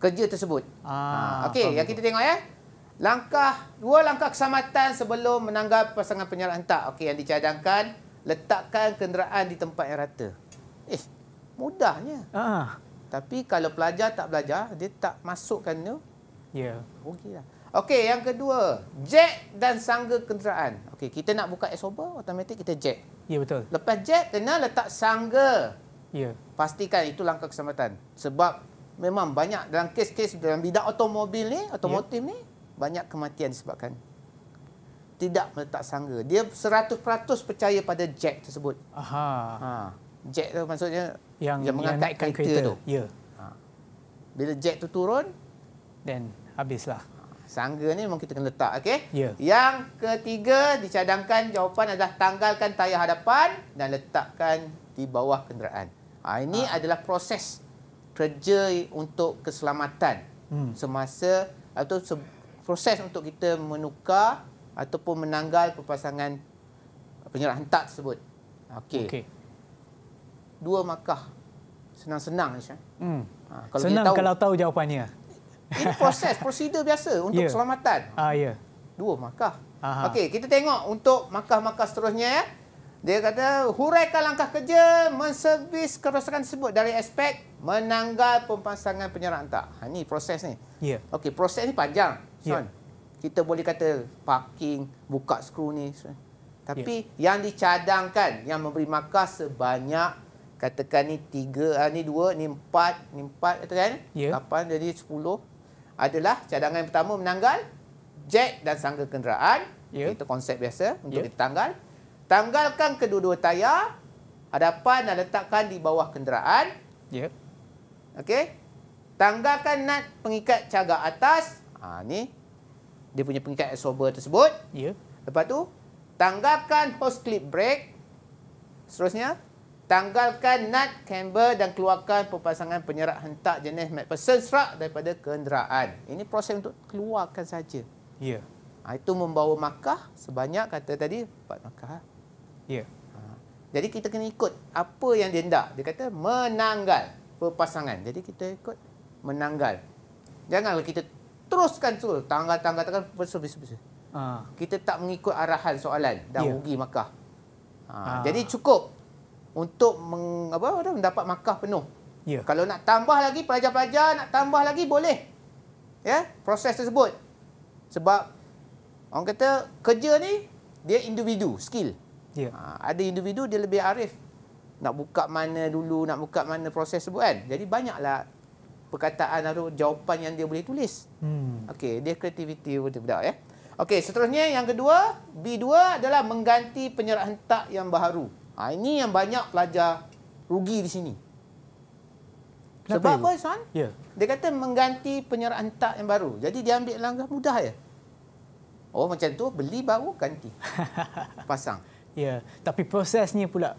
kerja tersebut. Ah, ha, Okey, yang kita tengok ya. Langkah dua langkah keselamatan sebelum menanggap pasangan penyerahan hantar. Okey, yang dicadangkan letakkan kenderaan di tempat yang rata. Eh, mudahnya. Ah. Tapi kalau pelajar tak belajar, dia tak masukkan tu. Ya. Okeylah. Okey, yang kedua, jack dan sangga kenderaan. Okey, kita nak buka exhauster, automatik kita jack. Ya, betul. Lepas jack kena letak sangga. Ya. Pastikan itu langkah keselamatan. Sebab memang banyak dalam kes-kes dalam bidang automobil ni, automotif yeah. ni banyak kematian disebabkan tidak meletak sangga. Dia 100% percaya pada jack tersebut. Aha. Ha. Jack tu maksudnya yang yang mengangkat kereta, kereta tu. Ya. Ha. Bila jack tu turun then habislah. Ha, sangga ni memang kita kena letak, okey? Ya. Yang ketiga dicadangkan jawapan adalah tanggalkan tayar hadapan dan letakkan di bawah kenderaan. Ha, ini ha. adalah proses kerja untuk keselamatan hmm. semasa atau se proses untuk kita menukar ataupun menanggal perpasangan penyerah hantar tersebut. Okey. Okay. Dua markah. Senang-senang. Hmm. Ha, kalau Senang tahu, kalau tahu jawapannya. Ini proses, prosedur biasa untuk yeah. keselamatan. Uh, ah yeah. ya. Dua markah. Okey, kita tengok untuk markah-markah seterusnya ya. Dia kata huraikan langkah kerja menservis kerosakan tersebut dari aspek menanggal pemasangan penyerang rentak. Ha ni proses ni. Ya. Yeah. Okey, proses ni panjang. Ya. Son. Yeah. Kita boleh kata parking, buka skru ni. Tapi yeah. yang dicadangkan yang memberi markah sebanyak katakan ni 3 ah, ni 2 ni 4 ni 4 kata Yeah. 8 jadi 10 adalah cadangan pertama menanggal jack dan sangga kenderaan. Yeah. Itu konsep biasa untuk yeah. kita Tanggalkan kedua-dua tayar hadapan dan letakkan di bawah kenderaan. Ya. Yeah. Okey. Tanggalkan nut pengikat cagak atas. Ha ni. Dia punya pengikat absorber tersebut. Ya. Yeah. Lepas tu tanggalkan hose clip brake. Seterusnya tanggalkan nut camber dan keluarkan pemasangan penyerak hentak jenis MacPherson serak daripada kenderaan. Ini proses untuk keluarkan saja. Ya. Yeah. Ha, itu membawa markah sebanyak kata tadi 4 markah. Yeah. Ha. Jadi kita kena ikut apa yang dia hendak. Dia kata menanggal perpasangan. Jadi kita ikut menanggal. Janganlah kita teruskan terus tanggal-tanggal tangga besar besar besar. Ha. Kita tak mengikut arahan soalan dah yeah. rugi Makkah. Ha. Ha. Jadi cukup untuk meng, apa, apa, mendapat Makkah penuh. Yeah. Kalau nak tambah lagi pelajar-pelajar nak tambah lagi boleh. Ya, proses tersebut. Sebab orang kata kerja ni dia individu, skill. Yeah. Ha, ada individu dia lebih arif nak buka mana dulu, nak buka mana proses sebut kan. Jadi banyaklah perkataan atau jawapan yang dia boleh tulis. Hmm. Okey, dia kreativiti betul budak ya. Okey, seterusnya yang kedua, B2 adalah mengganti penyerah hentak yang baru. Ha, ini yang banyak pelajar rugi di sini. Kenapa Sebab apa, Suan? Yeah. Dia kata mengganti penyerah hentak yang baru. Jadi dia ambil langkah mudah ya. Oh macam tu, beli baru ganti. Pasang. Ya, tapi prosesnya pula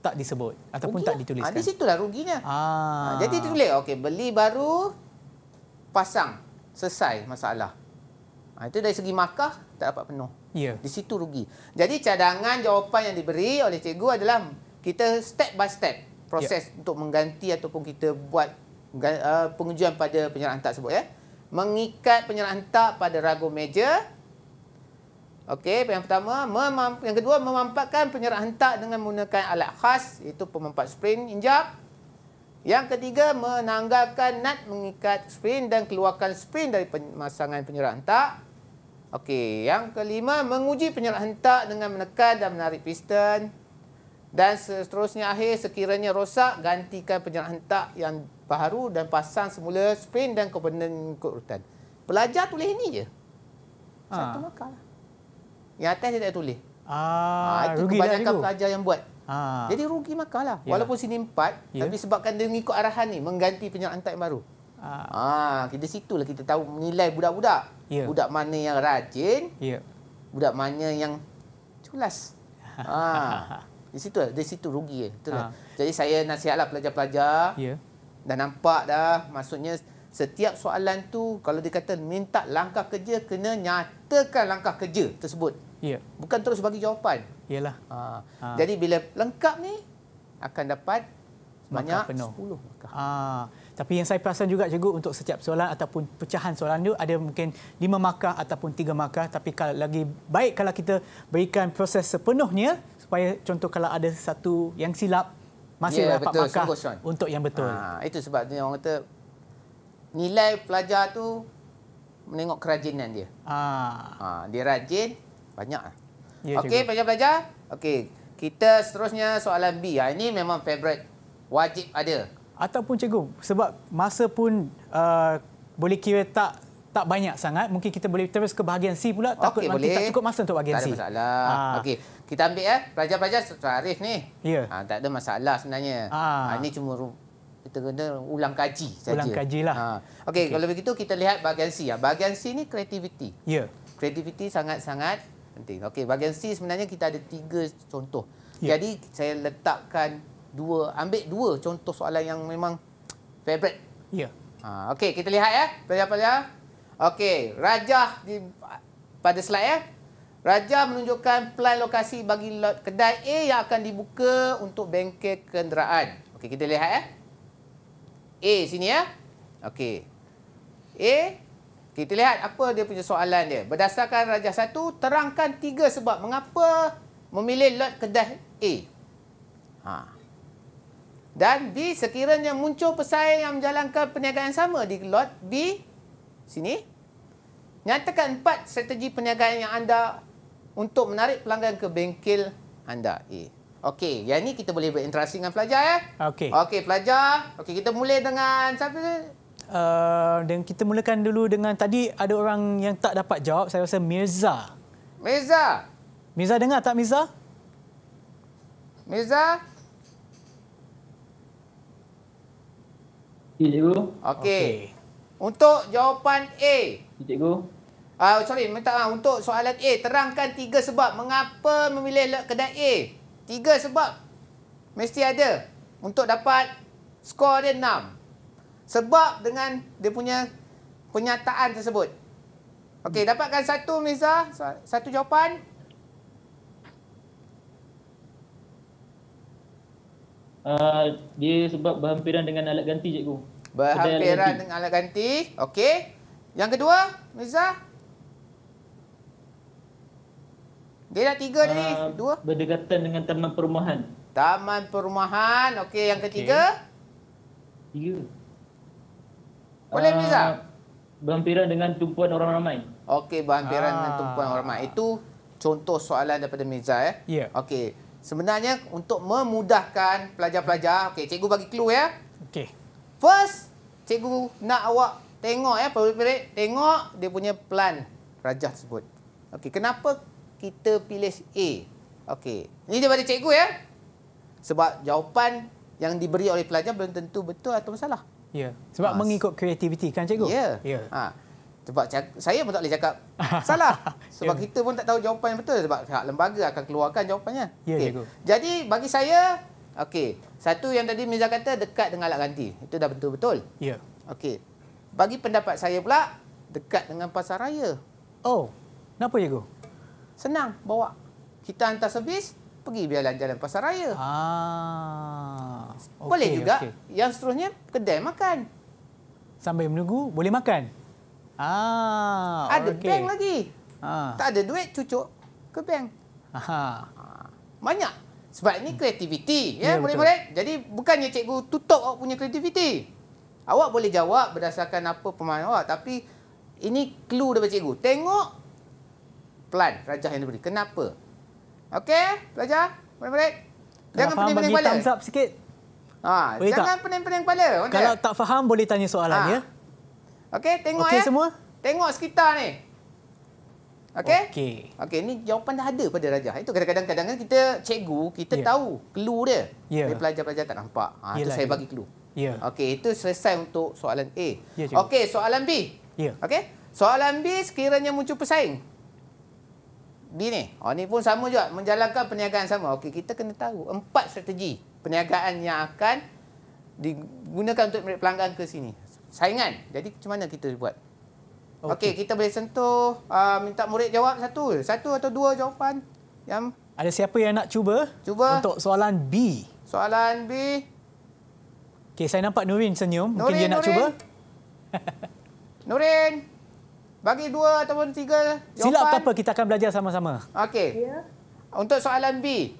tak disebut ataupun Ruginya. tak lah. ah, dituliskan. Ha, di situlah ruginya. Ah, Ha, jadi tulis, Okey, beli baru, pasang, selesai masalah. Ha, itu dari segi markah, tak dapat penuh. Ya. Di situ rugi. Jadi cadangan jawapan yang diberi oleh cikgu adalah kita step by step proses ya. untuk mengganti ataupun kita buat pengujian pada penyerahan tak sebut. Ya. Mengikat penyerahan tak pada ragu meja, Okey, yang pertama, yang kedua memampatkan penyerahan hentak dengan menggunakan alat khas iaitu pemampat spring injap. Yang ketiga, menanggalkan nut mengikat spring dan keluarkan spring dari pemasangan penyerahan hentak. Okey, yang kelima, menguji penyerahan hentak dengan menekan dan menarik piston. Dan seterusnya akhir, sekiranya rosak, gantikan penyerahan hentak yang baru dan pasang semula spring dan komponen ikut urutan. Pelajar tulis ini je. Ah. Satu ha. makalah. Yang atas dia tak tulis. Ah, ha, itu kebanyakan lah pelajar yang buat. Ha. Jadi rugi makalah. lah. Walaupun sini empat, ya. tapi sebabkan dia mengikut arahan ni, mengganti penyerang yang baru. Ha. Ha, kita lah kita tahu nilai budak-budak. Ya. Budak mana yang rajin, ya. budak mana yang culas. Ha. Di situ lah, di situ rugi. Ya. Ha. Jadi saya nasihatlah pelajar-pelajar. Ya. Dah nampak dah, maksudnya setiap soalan tu kalau dikatakan minta langkah kerja, kena nyatakan langkah kerja tersebut. Ya. Bukan terus bagi jawapan. Iyalah. Ha. ha. Jadi bila lengkap ni akan dapat banyak 10 Ah. Ha. Tapi yang saya perasan juga cikgu untuk setiap soalan ataupun pecahan soalan itu ada mungkin lima markah ataupun tiga markah tapi kalau lagi baik kalau kita berikan proses sepenuhnya supaya contoh kalau ada satu yang silap masih ya, dapat markah untuk yang betul. Ha. itu sebab dia orang kata nilai pelajar tu menengok kerajinan dia. Ha. ha. dia rajin banyak lah. Ya, Okey, pelajar-pelajar. Okey, kita seterusnya soalan B. Ha, ini memang favorite. Wajib ada. Ataupun cikgu, sebab masa pun uh, boleh kira tak tak banyak sangat. Mungkin kita boleh terus ke bahagian C pula. Takut okay, nanti boleh. tak cukup masa untuk bahagian C. Tak ada C. masalah. Ah. Okey, kita ambil ya. Eh. Pelajar-pelajar, Arif ni. Ya. Ha, tak ada masalah sebenarnya. Ha, ini cuma kita kena ulang kaji saja. Ulang kajilah. Okey, okay. kalau begitu kita lihat bahagian C. Bahagian C ni kreativiti. Ya. Kreativiti sangat-sangat penting. Okey, bahagian C sebenarnya kita ada tiga contoh. Ya. Jadi saya letakkan dua, ambil dua contoh soalan yang memang favorite. Ya. Ha, okey, kita lihat ya. Pelajar-pelajar. Okey, rajah di pada slide ya. Raja menunjukkan plan lokasi bagi lot kedai A yang akan dibuka untuk bengkel kenderaan. Okey, kita lihat ya. A sini ya. Okey. A kita lihat apa dia punya soalan dia. Berdasarkan Rajah satu, terangkan tiga sebab mengapa memilih lot kedai A. Ha. Dan B, sekiranya muncul pesaing yang menjalankan perniagaan yang sama di lot B, sini. Nyatakan empat strategi perniagaan yang anda untuk menarik pelanggan ke bengkel anda. A. Okey, yang ni kita boleh berinteraksi dengan pelajar ya. Okey. Okey, pelajar. Okey, kita mulai dengan siapa Uh, dan kita mulakan dulu dengan tadi ada orang yang tak dapat jawab. Saya rasa Mirza. Mirza. Mirza dengar tak Mirza? Mirza. Cikgu. Okey. Okay. Untuk jawapan A. Cikgu. Ah uh, sorry, minta maaf. Untuk soalan A, terangkan tiga sebab mengapa memilih kedai A. Tiga sebab mesti ada untuk dapat skor dia 6 sebab dengan dia punya pernyataan tersebut. Okey, dapatkan satu Miza, satu jawapan. Uh, dia sebab berhampiran dengan alat ganti, cikgu. Berhampiran dengan alat ganti. Okey. Yang kedua, Miza. Dia dah tiga tadi, uh, dua. Berdekatan dengan taman perumahan. Taman perumahan. Okey, yang ketiga. Okay. Boleh uh, eh, Rizal? Berhampiran dengan tumpuan orang ramai. Okey, berhampiran ah. dengan tumpuan orang ramai. Itu contoh soalan daripada Mirza. Eh? Yeah. Okey, sebenarnya untuk memudahkan pelajar-pelajar, okey, cikgu bagi clue ya. Okey. First, cikgu nak awak tengok ya, perik-perik, tengok dia punya plan rajah tersebut. Okey, kenapa kita pilih A? Okey, ini daripada cikgu ya. Sebab jawapan yang diberi oleh pelajar belum tentu betul atau salah. Ya. Sebab ha. mengikut kreativiti kan cikgu? Ya. ya. Ha. Sebab saya pun tak boleh cakap salah. Sebab ya. kita pun tak tahu jawapan yang betul. Sebab pihak lembaga akan keluarkan jawapannya. Ya, okay. Jadi bagi saya, okay. satu yang tadi Mirza kata dekat dengan alat ganti. Itu dah betul-betul. Ya. Okay. Bagi pendapat saya pula, dekat dengan pasaraya. raya. Oh, kenapa cikgu? Senang bawa. Kita hantar servis, pergi jalan jalan pasar raya. Ah. Boleh okay, juga. Okay. Yang seterusnya kedai makan. Sambil menunggu boleh makan. Ah. Ada okay. bank lagi. Ah. Tak ada duit cucuk ke bank. Aha. Ah, banyak. Sebab ini kreativiti, ya, ya murid-murid. Jadi bukannya cikgu tutup awak punya kreativiti. Awak boleh jawab berdasarkan apa pemahaman awak, tapi ini clue daripada cikgu. Tengok plan rajah yang diberi. Kenapa? Okey, pelajar, Boleh-boleh. Jangan pening-pening kepala. Thumbs up sikit. Ha, boleh jangan pening-pening kepala. Kalau tak faham boleh tanya soalan ha. ya. Okey, tengok okay, eh. semua. Tengok sekitar ni. Okey? Okey. Okey, ni jawapan dah ada pada Rajah. Itu kadang-kadang kadang-kadang kita cikgu, kita yeah. tahu clue dia. Yeah. Tapi pelajar-pelajar tak nampak. Ha, Yelah, itu saya ya. bagi clue. Ya. Yeah. Okey, itu selesai untuk soalan A. Yeah, Okey, soalan B. Ya. Yeah. Okey. Soalan B sekiranya muncul pesaing, B ni. Oh, ni pun sama juga. Menjalankan perniagaan sama. Okey, kita kena tahu empat strategi perniagaan yang akan digunakan untuk pelanggan ke sini. Saingan. Jadi, macam mana kita buat? Okey, okay, kita boleh sentuh. Uh, minta murid jawab satu. Satu atau dua jawapan. Yang Ada siapa yang nak cuba? Cuba. Untuk soalan B. Soalan B. Okey, saya nampak Nurin senyum. Nurin, Mungkin dia Nurin. nak cuba. Nurin. Bagi dua ataupun tiga jawapan. Silap tak apa, kita akan belajar sama-sama. Okey. Ya. Untuk soalan B.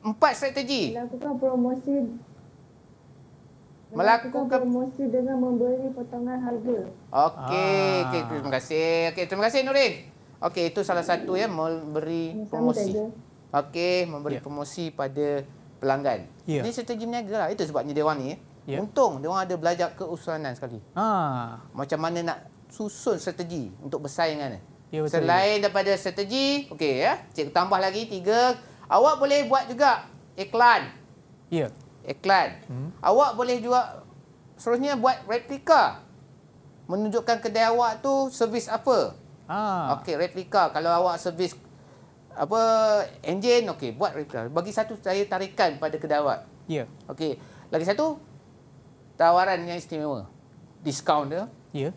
Empat strategi. Melakukan promosi. Melakukan, melakukan promosi dengan memberi potongan harga. Okey. Ah. Okay, terima kasih. Okey, terima kasih Nurin. Okey, itu salah satu ya memberi Sama promosi. Okey, memberi ya. promosi pada pelanggan. Ya. Ini strategi niaga lah. Itu sebabnya dia orang ni. Ya. Untung dia orang ada belajar keusahanan sekali. Ah. Macam mana nak susun strategi untuk bersaing dengan dia. Ya, Selain ya. daripada strategi, okey ya. Cikgu tambah lagi tiga. Awak boleh buat juga iklan. Ya. Iklan. Hmm. Awak boleh juga seterusnya buat replika. Menunjukkan kedai awak tu servis apa. Ah. Okey, replika. Kalau awak servis apa enjin, okey, buat replika. Bagi satu saya tarikan pada kedai awak. Ya. Okey. Lagi satu tawaran yang istimewa. Diskaun dia. Ya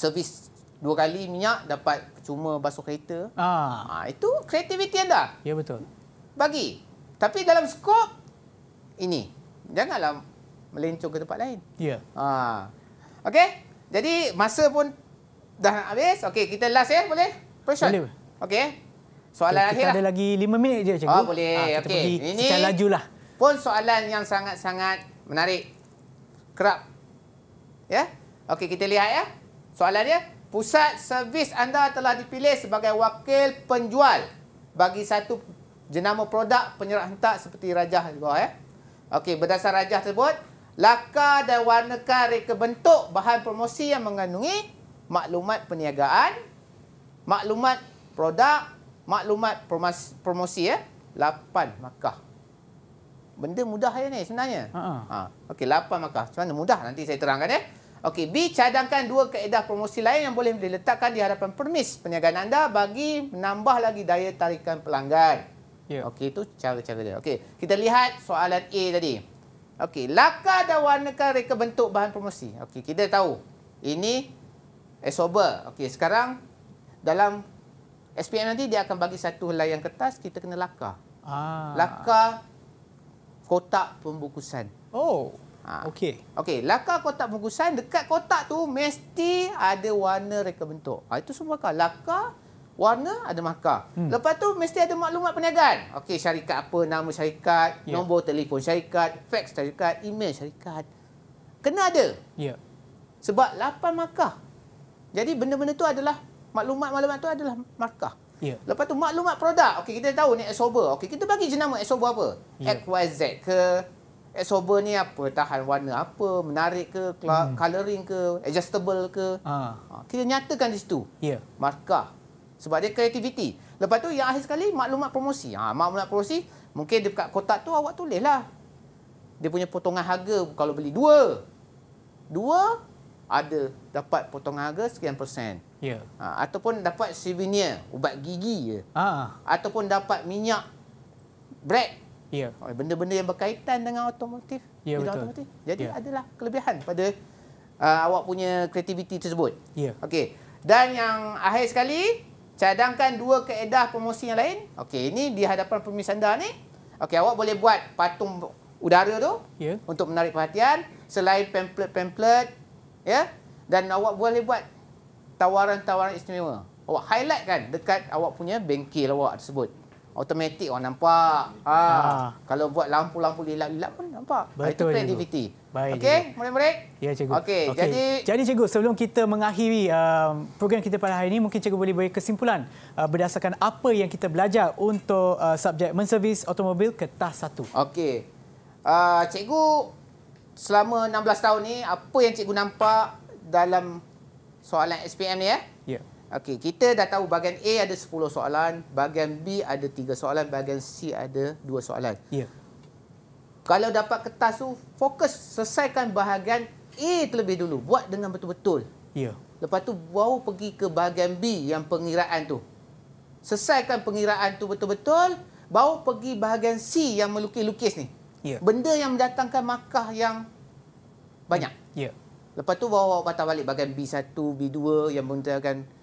servis dua kali minyak dapat cuma basuh kereta. Ah. Ha, itu kreativiti anda. Ya betul. Bagi. Tapi dalam skop ini janganlah melencong ke tempat lain. Ya. Ha. Okey. Jadi masa pun dah habis. Okey, kita last ya, boleh? Boleh. Okey. Soalan akhir. Kita ada lah. lagi lima minit je cikgu. Oh, boleh. Ha, kita okay. pergi ini secara lajulah. Pun soalan yang sangat-sangat menarik. Kerap. Ya. Okey, kita lihat ya. Soalannya, pusat servis anda telah dipilih sebagai wakil penjual bagi satu jenama produk penyerah hentak seperti rajah di ya. Eh? Okey, berdasar rajah tersebut, laka dan warna kari kebentuk bahan promosi yang mengandungi maklumat perniagaan, maklumat produk, maklumat promosi. Eh? 8 makah. Benda mudah ya ni sebenarnya. Ha. Okey, 8 makah. Macam mana? Mudah nanti saya terangkan ya. Eh? Okey, B cadangkan dua kaedah promosi lain yang boleh diletakkan di hadapan permis perniagaan anda bagi menambah lagi daya tarikan pelanggan. Yeah. Okey, itu cara-cara dia. Okey, kita lihat soalan A tadi. Okey, laka dan warnakan reka bentuk bahan promosi. Okey, kita tahu ini esober. Okey, sekarang dalam SPM nanti dia akan bagi satu helai yang kertas, kita kena laka. Ah. Laka kotak pembukusan. Oh. Ha. Okey. Okey, lakar kotak bungkusan dekat kotak tu mesti ada warna reka bentuk. Ha, itu semua kah? Lakar, warna, ada markah. Hmm. Lepas tu mesti ada maklumat perniagaan. Okey, syarikat apa, nama syarikat, yeah. nombor telefon syarikat, fax syarikat, email syarikat. Kena ada. Ya. Yeah. Sebab lapan markah. Jadi benda-benda tu adalah maklumat-maklumat tu adalah markah. Yeah. Lepas tu maklumat produk. Okey, kita tahu ni Xover. Okey, kita bagi jenama Xover apa? Yeah. XYZ ke absorber ni apa tahan warna apa menarik ke hmm. coloring ke adjustable ke ah. ha. kita nyatakan di situ yeah. markah sebab dia kreativiti lepas tu yang akhir sekali maklumat promosi ha maklumat promosi mungkin dekat kotak tu awak tulislah dia punya potongan harga kalau beli dua dua ada dapat potongan harga sekian persen ya yeah. ha. ataupun dapat souvenir ubat gigi ya ha. ataupun dapat minyak bread Yeah. Oh, benda-benda yang berkaitan dengan otomotif. Yeah, betul. otomotif. Jadi yeah. adalah kelebihan pada uh, awak punya kreativiti tersebut. Yeah. Okey. Dan yang akhir sekali, cadangkan dua keedah promosi yang lain. Okey, ini di hadapan pemis anda ni. Okey, awak boleh buat patung udara tu yeah. untuk menarik perhatian selain pamphlet-pamphlet ya. Yeah? Dan awak boleh buat tawaran-tawaran istimewa. Awak highlightkan dekat awak punya bengkel awak tersebut automatik orang nampak. Ha. ha. Kalau buat lampu-lampu lilak-lilak pun nampak. Baik ha, itu kreativiti. Baik. Okey, murid-murid? Ya, cikgu. Okey, okay. jadi jadi cikgu, sebelum kita mengakhiri uh, program kita pada hari ini, mungkin cikgu boleh beri kesimpulan uh, berdasarkan apa yang kita belajar untuk uh, subjek menservis automobil kertas satu. Okey. Uh, cikgu selama 16 tahun ni apa yang cikgu nampak dalam soalan SPM ni eh? Ya? Okey, kita dah tahu bahagian A ada 10 soalan, bahagian B ada 3 soalan, bahagian C ada 2 soalan. Ya. Yeah. Kalau dapat kertas tu, fokus selesaikan bahagian A terlebih dulu. Buat dengan betul-betul. Ya. Yeah. Lepas tu baru pergi ke bahagian B yang pengiraan tu. Selesaikan pengiraan tu betul-betul, baru pergi bahagian C yang melukis-lukis ni. Ya. Yeah. Benda yang mendatangkan markah yang banyak. Ya. Yeah. Lepas tu bawa patah balik bahagian B1, B2 yang mendatangkan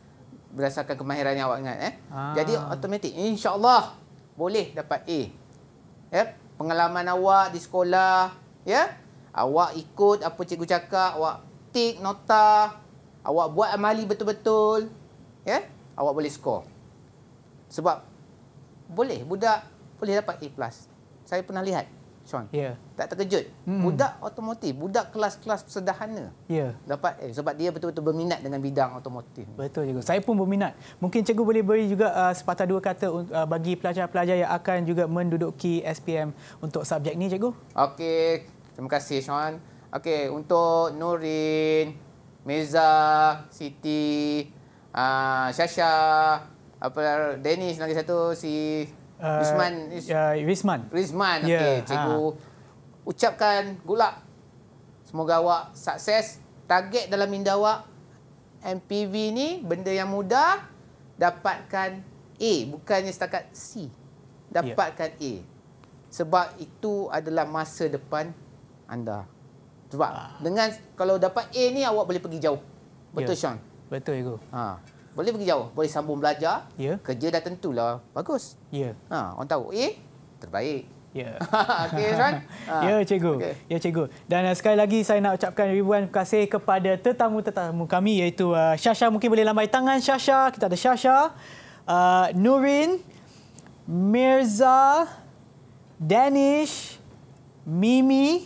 berdasarkan kemahiran yang awak ingat eh. Ha. Jadi automatik insya-Allah boleh dapat A. Ya, pengalaman awak di sekolah, ya. Awak ikut apa cikgu cakap, awak tik nota, awak buat amali betul-betul, ya. Awak boleh skor. Sebab boleh budak boleh dapat A+. Saya pernah lihat. Sean. Yeah. Tak terkejut. Hmm. Budak otomotif, budak kelas-kelas sederhana. Yeah. Dapat eh, sebab dia betul-betul berminat dengan bidang otomotif. Betul juga, Saya pun berminat. Mungkin cikgu boleh beri juga uh, sepatah dua kata uh, bagi pelajar-pelajar yang akan juga menduduki SPM untuk subjek ni cikgu. Okey, terima kasih Sean. Okey, untuk Nurin, Meza, Siti, uh, Syasha, apa Dennis lagi satu si Rizman. Uh, Rizman. Ya, Rizman. Ya, okey, yeah. Ha. cikgu. Ha. Ucapkan gulak. Semoga awak sukses. Target dalam minda awak MPV ni benda yang mudah dapatkan A bukannya setakat C. Dapatkan yeah. A. Sebab itu adalah masa depan anda. Sebab ha. dengan kalau dapat A ni awak boleh pergi jauh. Betul yeah. Sean? Betul ego. Ha boleh pergi jauh. Boleh sambung belajar. Ya. Kerja dah tentulah bagus. Ya. Ha, orang tahu A eh, terbaik. Ya. Okey, Ron. Ya, ha. ya, cikgu. Dan uh, sekali lagi saya nak ucapkan ribuan terima kasih kepada tetamu-tetamu kami iaitu uh, Syasha. Mungkin boleh lambai tangan Syasha. Kita ada Syasha, uh, Nurin, Mirza, Danish, Mimi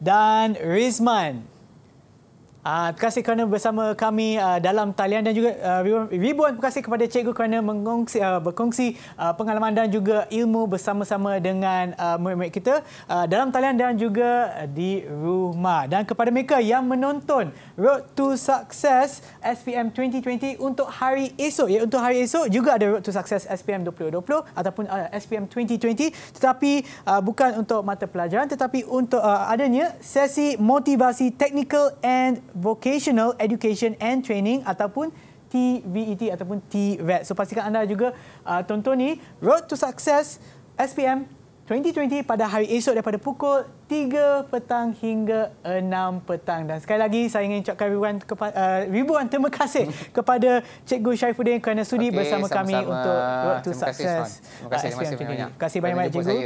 dan Rizman. Uh, terima kasih kerana bersama kami uh, dalam talian dan juga uh, ribuan terima kasih kepada cikgu kerana mengongsi, uh, berkongsi uh, pengalaman dan juga ilmu bersama-sama dengan uh, murid-murid kita uh, dalam talian dan juga di rumah. Dan kepada mereka yang menonton Road to Success SPM 2020 untuk hari esok. Ya, untuk hari esok juga ada Road to Success SPM 2020 ataupun uh, SPM 2020. Tetapi uh, bukan untuk mata pelajaran tetapi untuk uh, adanya sesi motivasi technical and vocational education and training ataupun TVET e ataupun TVET. E so pastikan anda juga uh, tonton ni Road to Success SPM 2020. 2020 pada hari esok daripada pukul 3 petang hingga 6 petang. Dan sekali lagi saya ingin ucapkan ribuan, kepa- uh, ribuan terima kasih kepada Cikgu Syaifuddin kerana sudi okay, bersama sama-sama. kami untuk Road to terima Success. Kasih, terima kasih banyak. Terima kasih banyak, banyak Cikgu.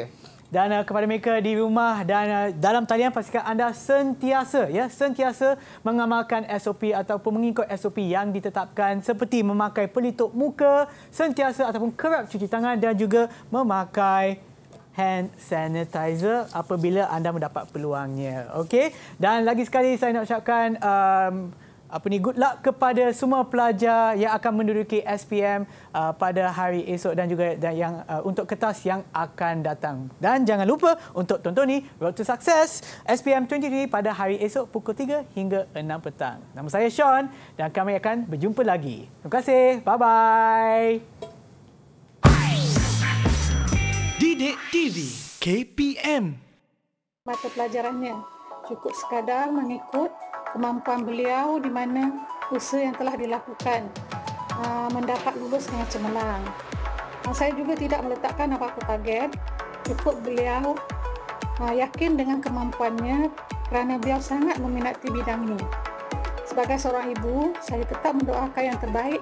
Dan uh, kepada mereka di rumah dan uh, dalam talian pastikan anda sentiasa ya sentiasa mengamalkan SOP ataupun mengikut SOP yang ditetapkan seperti memakai pelitup muka, sentiasa ataupun kerap cuci tangan dan juga memakai hand sanitizer apabila anda mendapat peluangnya. Okey. Dan lagi sekali saya nak ucapkan um, apa ni good luck kepada semua pelajar yang akan menduduki SPM uh, pada hari esok dan juga dan yang uh, untuk kertas yang akan datang. Dan jangan lupa untuk tonton ni Road to Success SPM 23 pada hari esok pukul 3 hingga 6 petang. Nama saya Sean dan kami akan berjumpa lagi. Terima kasih. Bye bye. Didik TV KPM Mata pelajarannya cukup sekadar mengikut kemampuan beliau di mana usaha yang telah dilakukan ah, mendapat lulus dengan cemerlang. Ah, saya juga tidak meletakkan apa-apa target. Cukup beliau ah, yakin dengan kemampuannya kerana beliau sangat meminati bidang ini. Sebagai seorang ibu, saya tetap mendoakan yang terbaik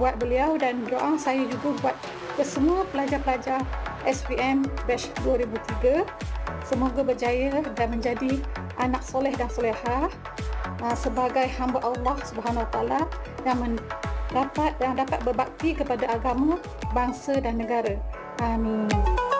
buat beliau dan doa saya juga buat kesemua pelajar-pelajar SPM Batch 2003 Semoga berjaya dan menjadi anak soleh dan soleha ah, sebagai hamba Allah Subhanahu Taala yang dapat yang dapat berbakti kepada agama, bangsa dan negara. Amin.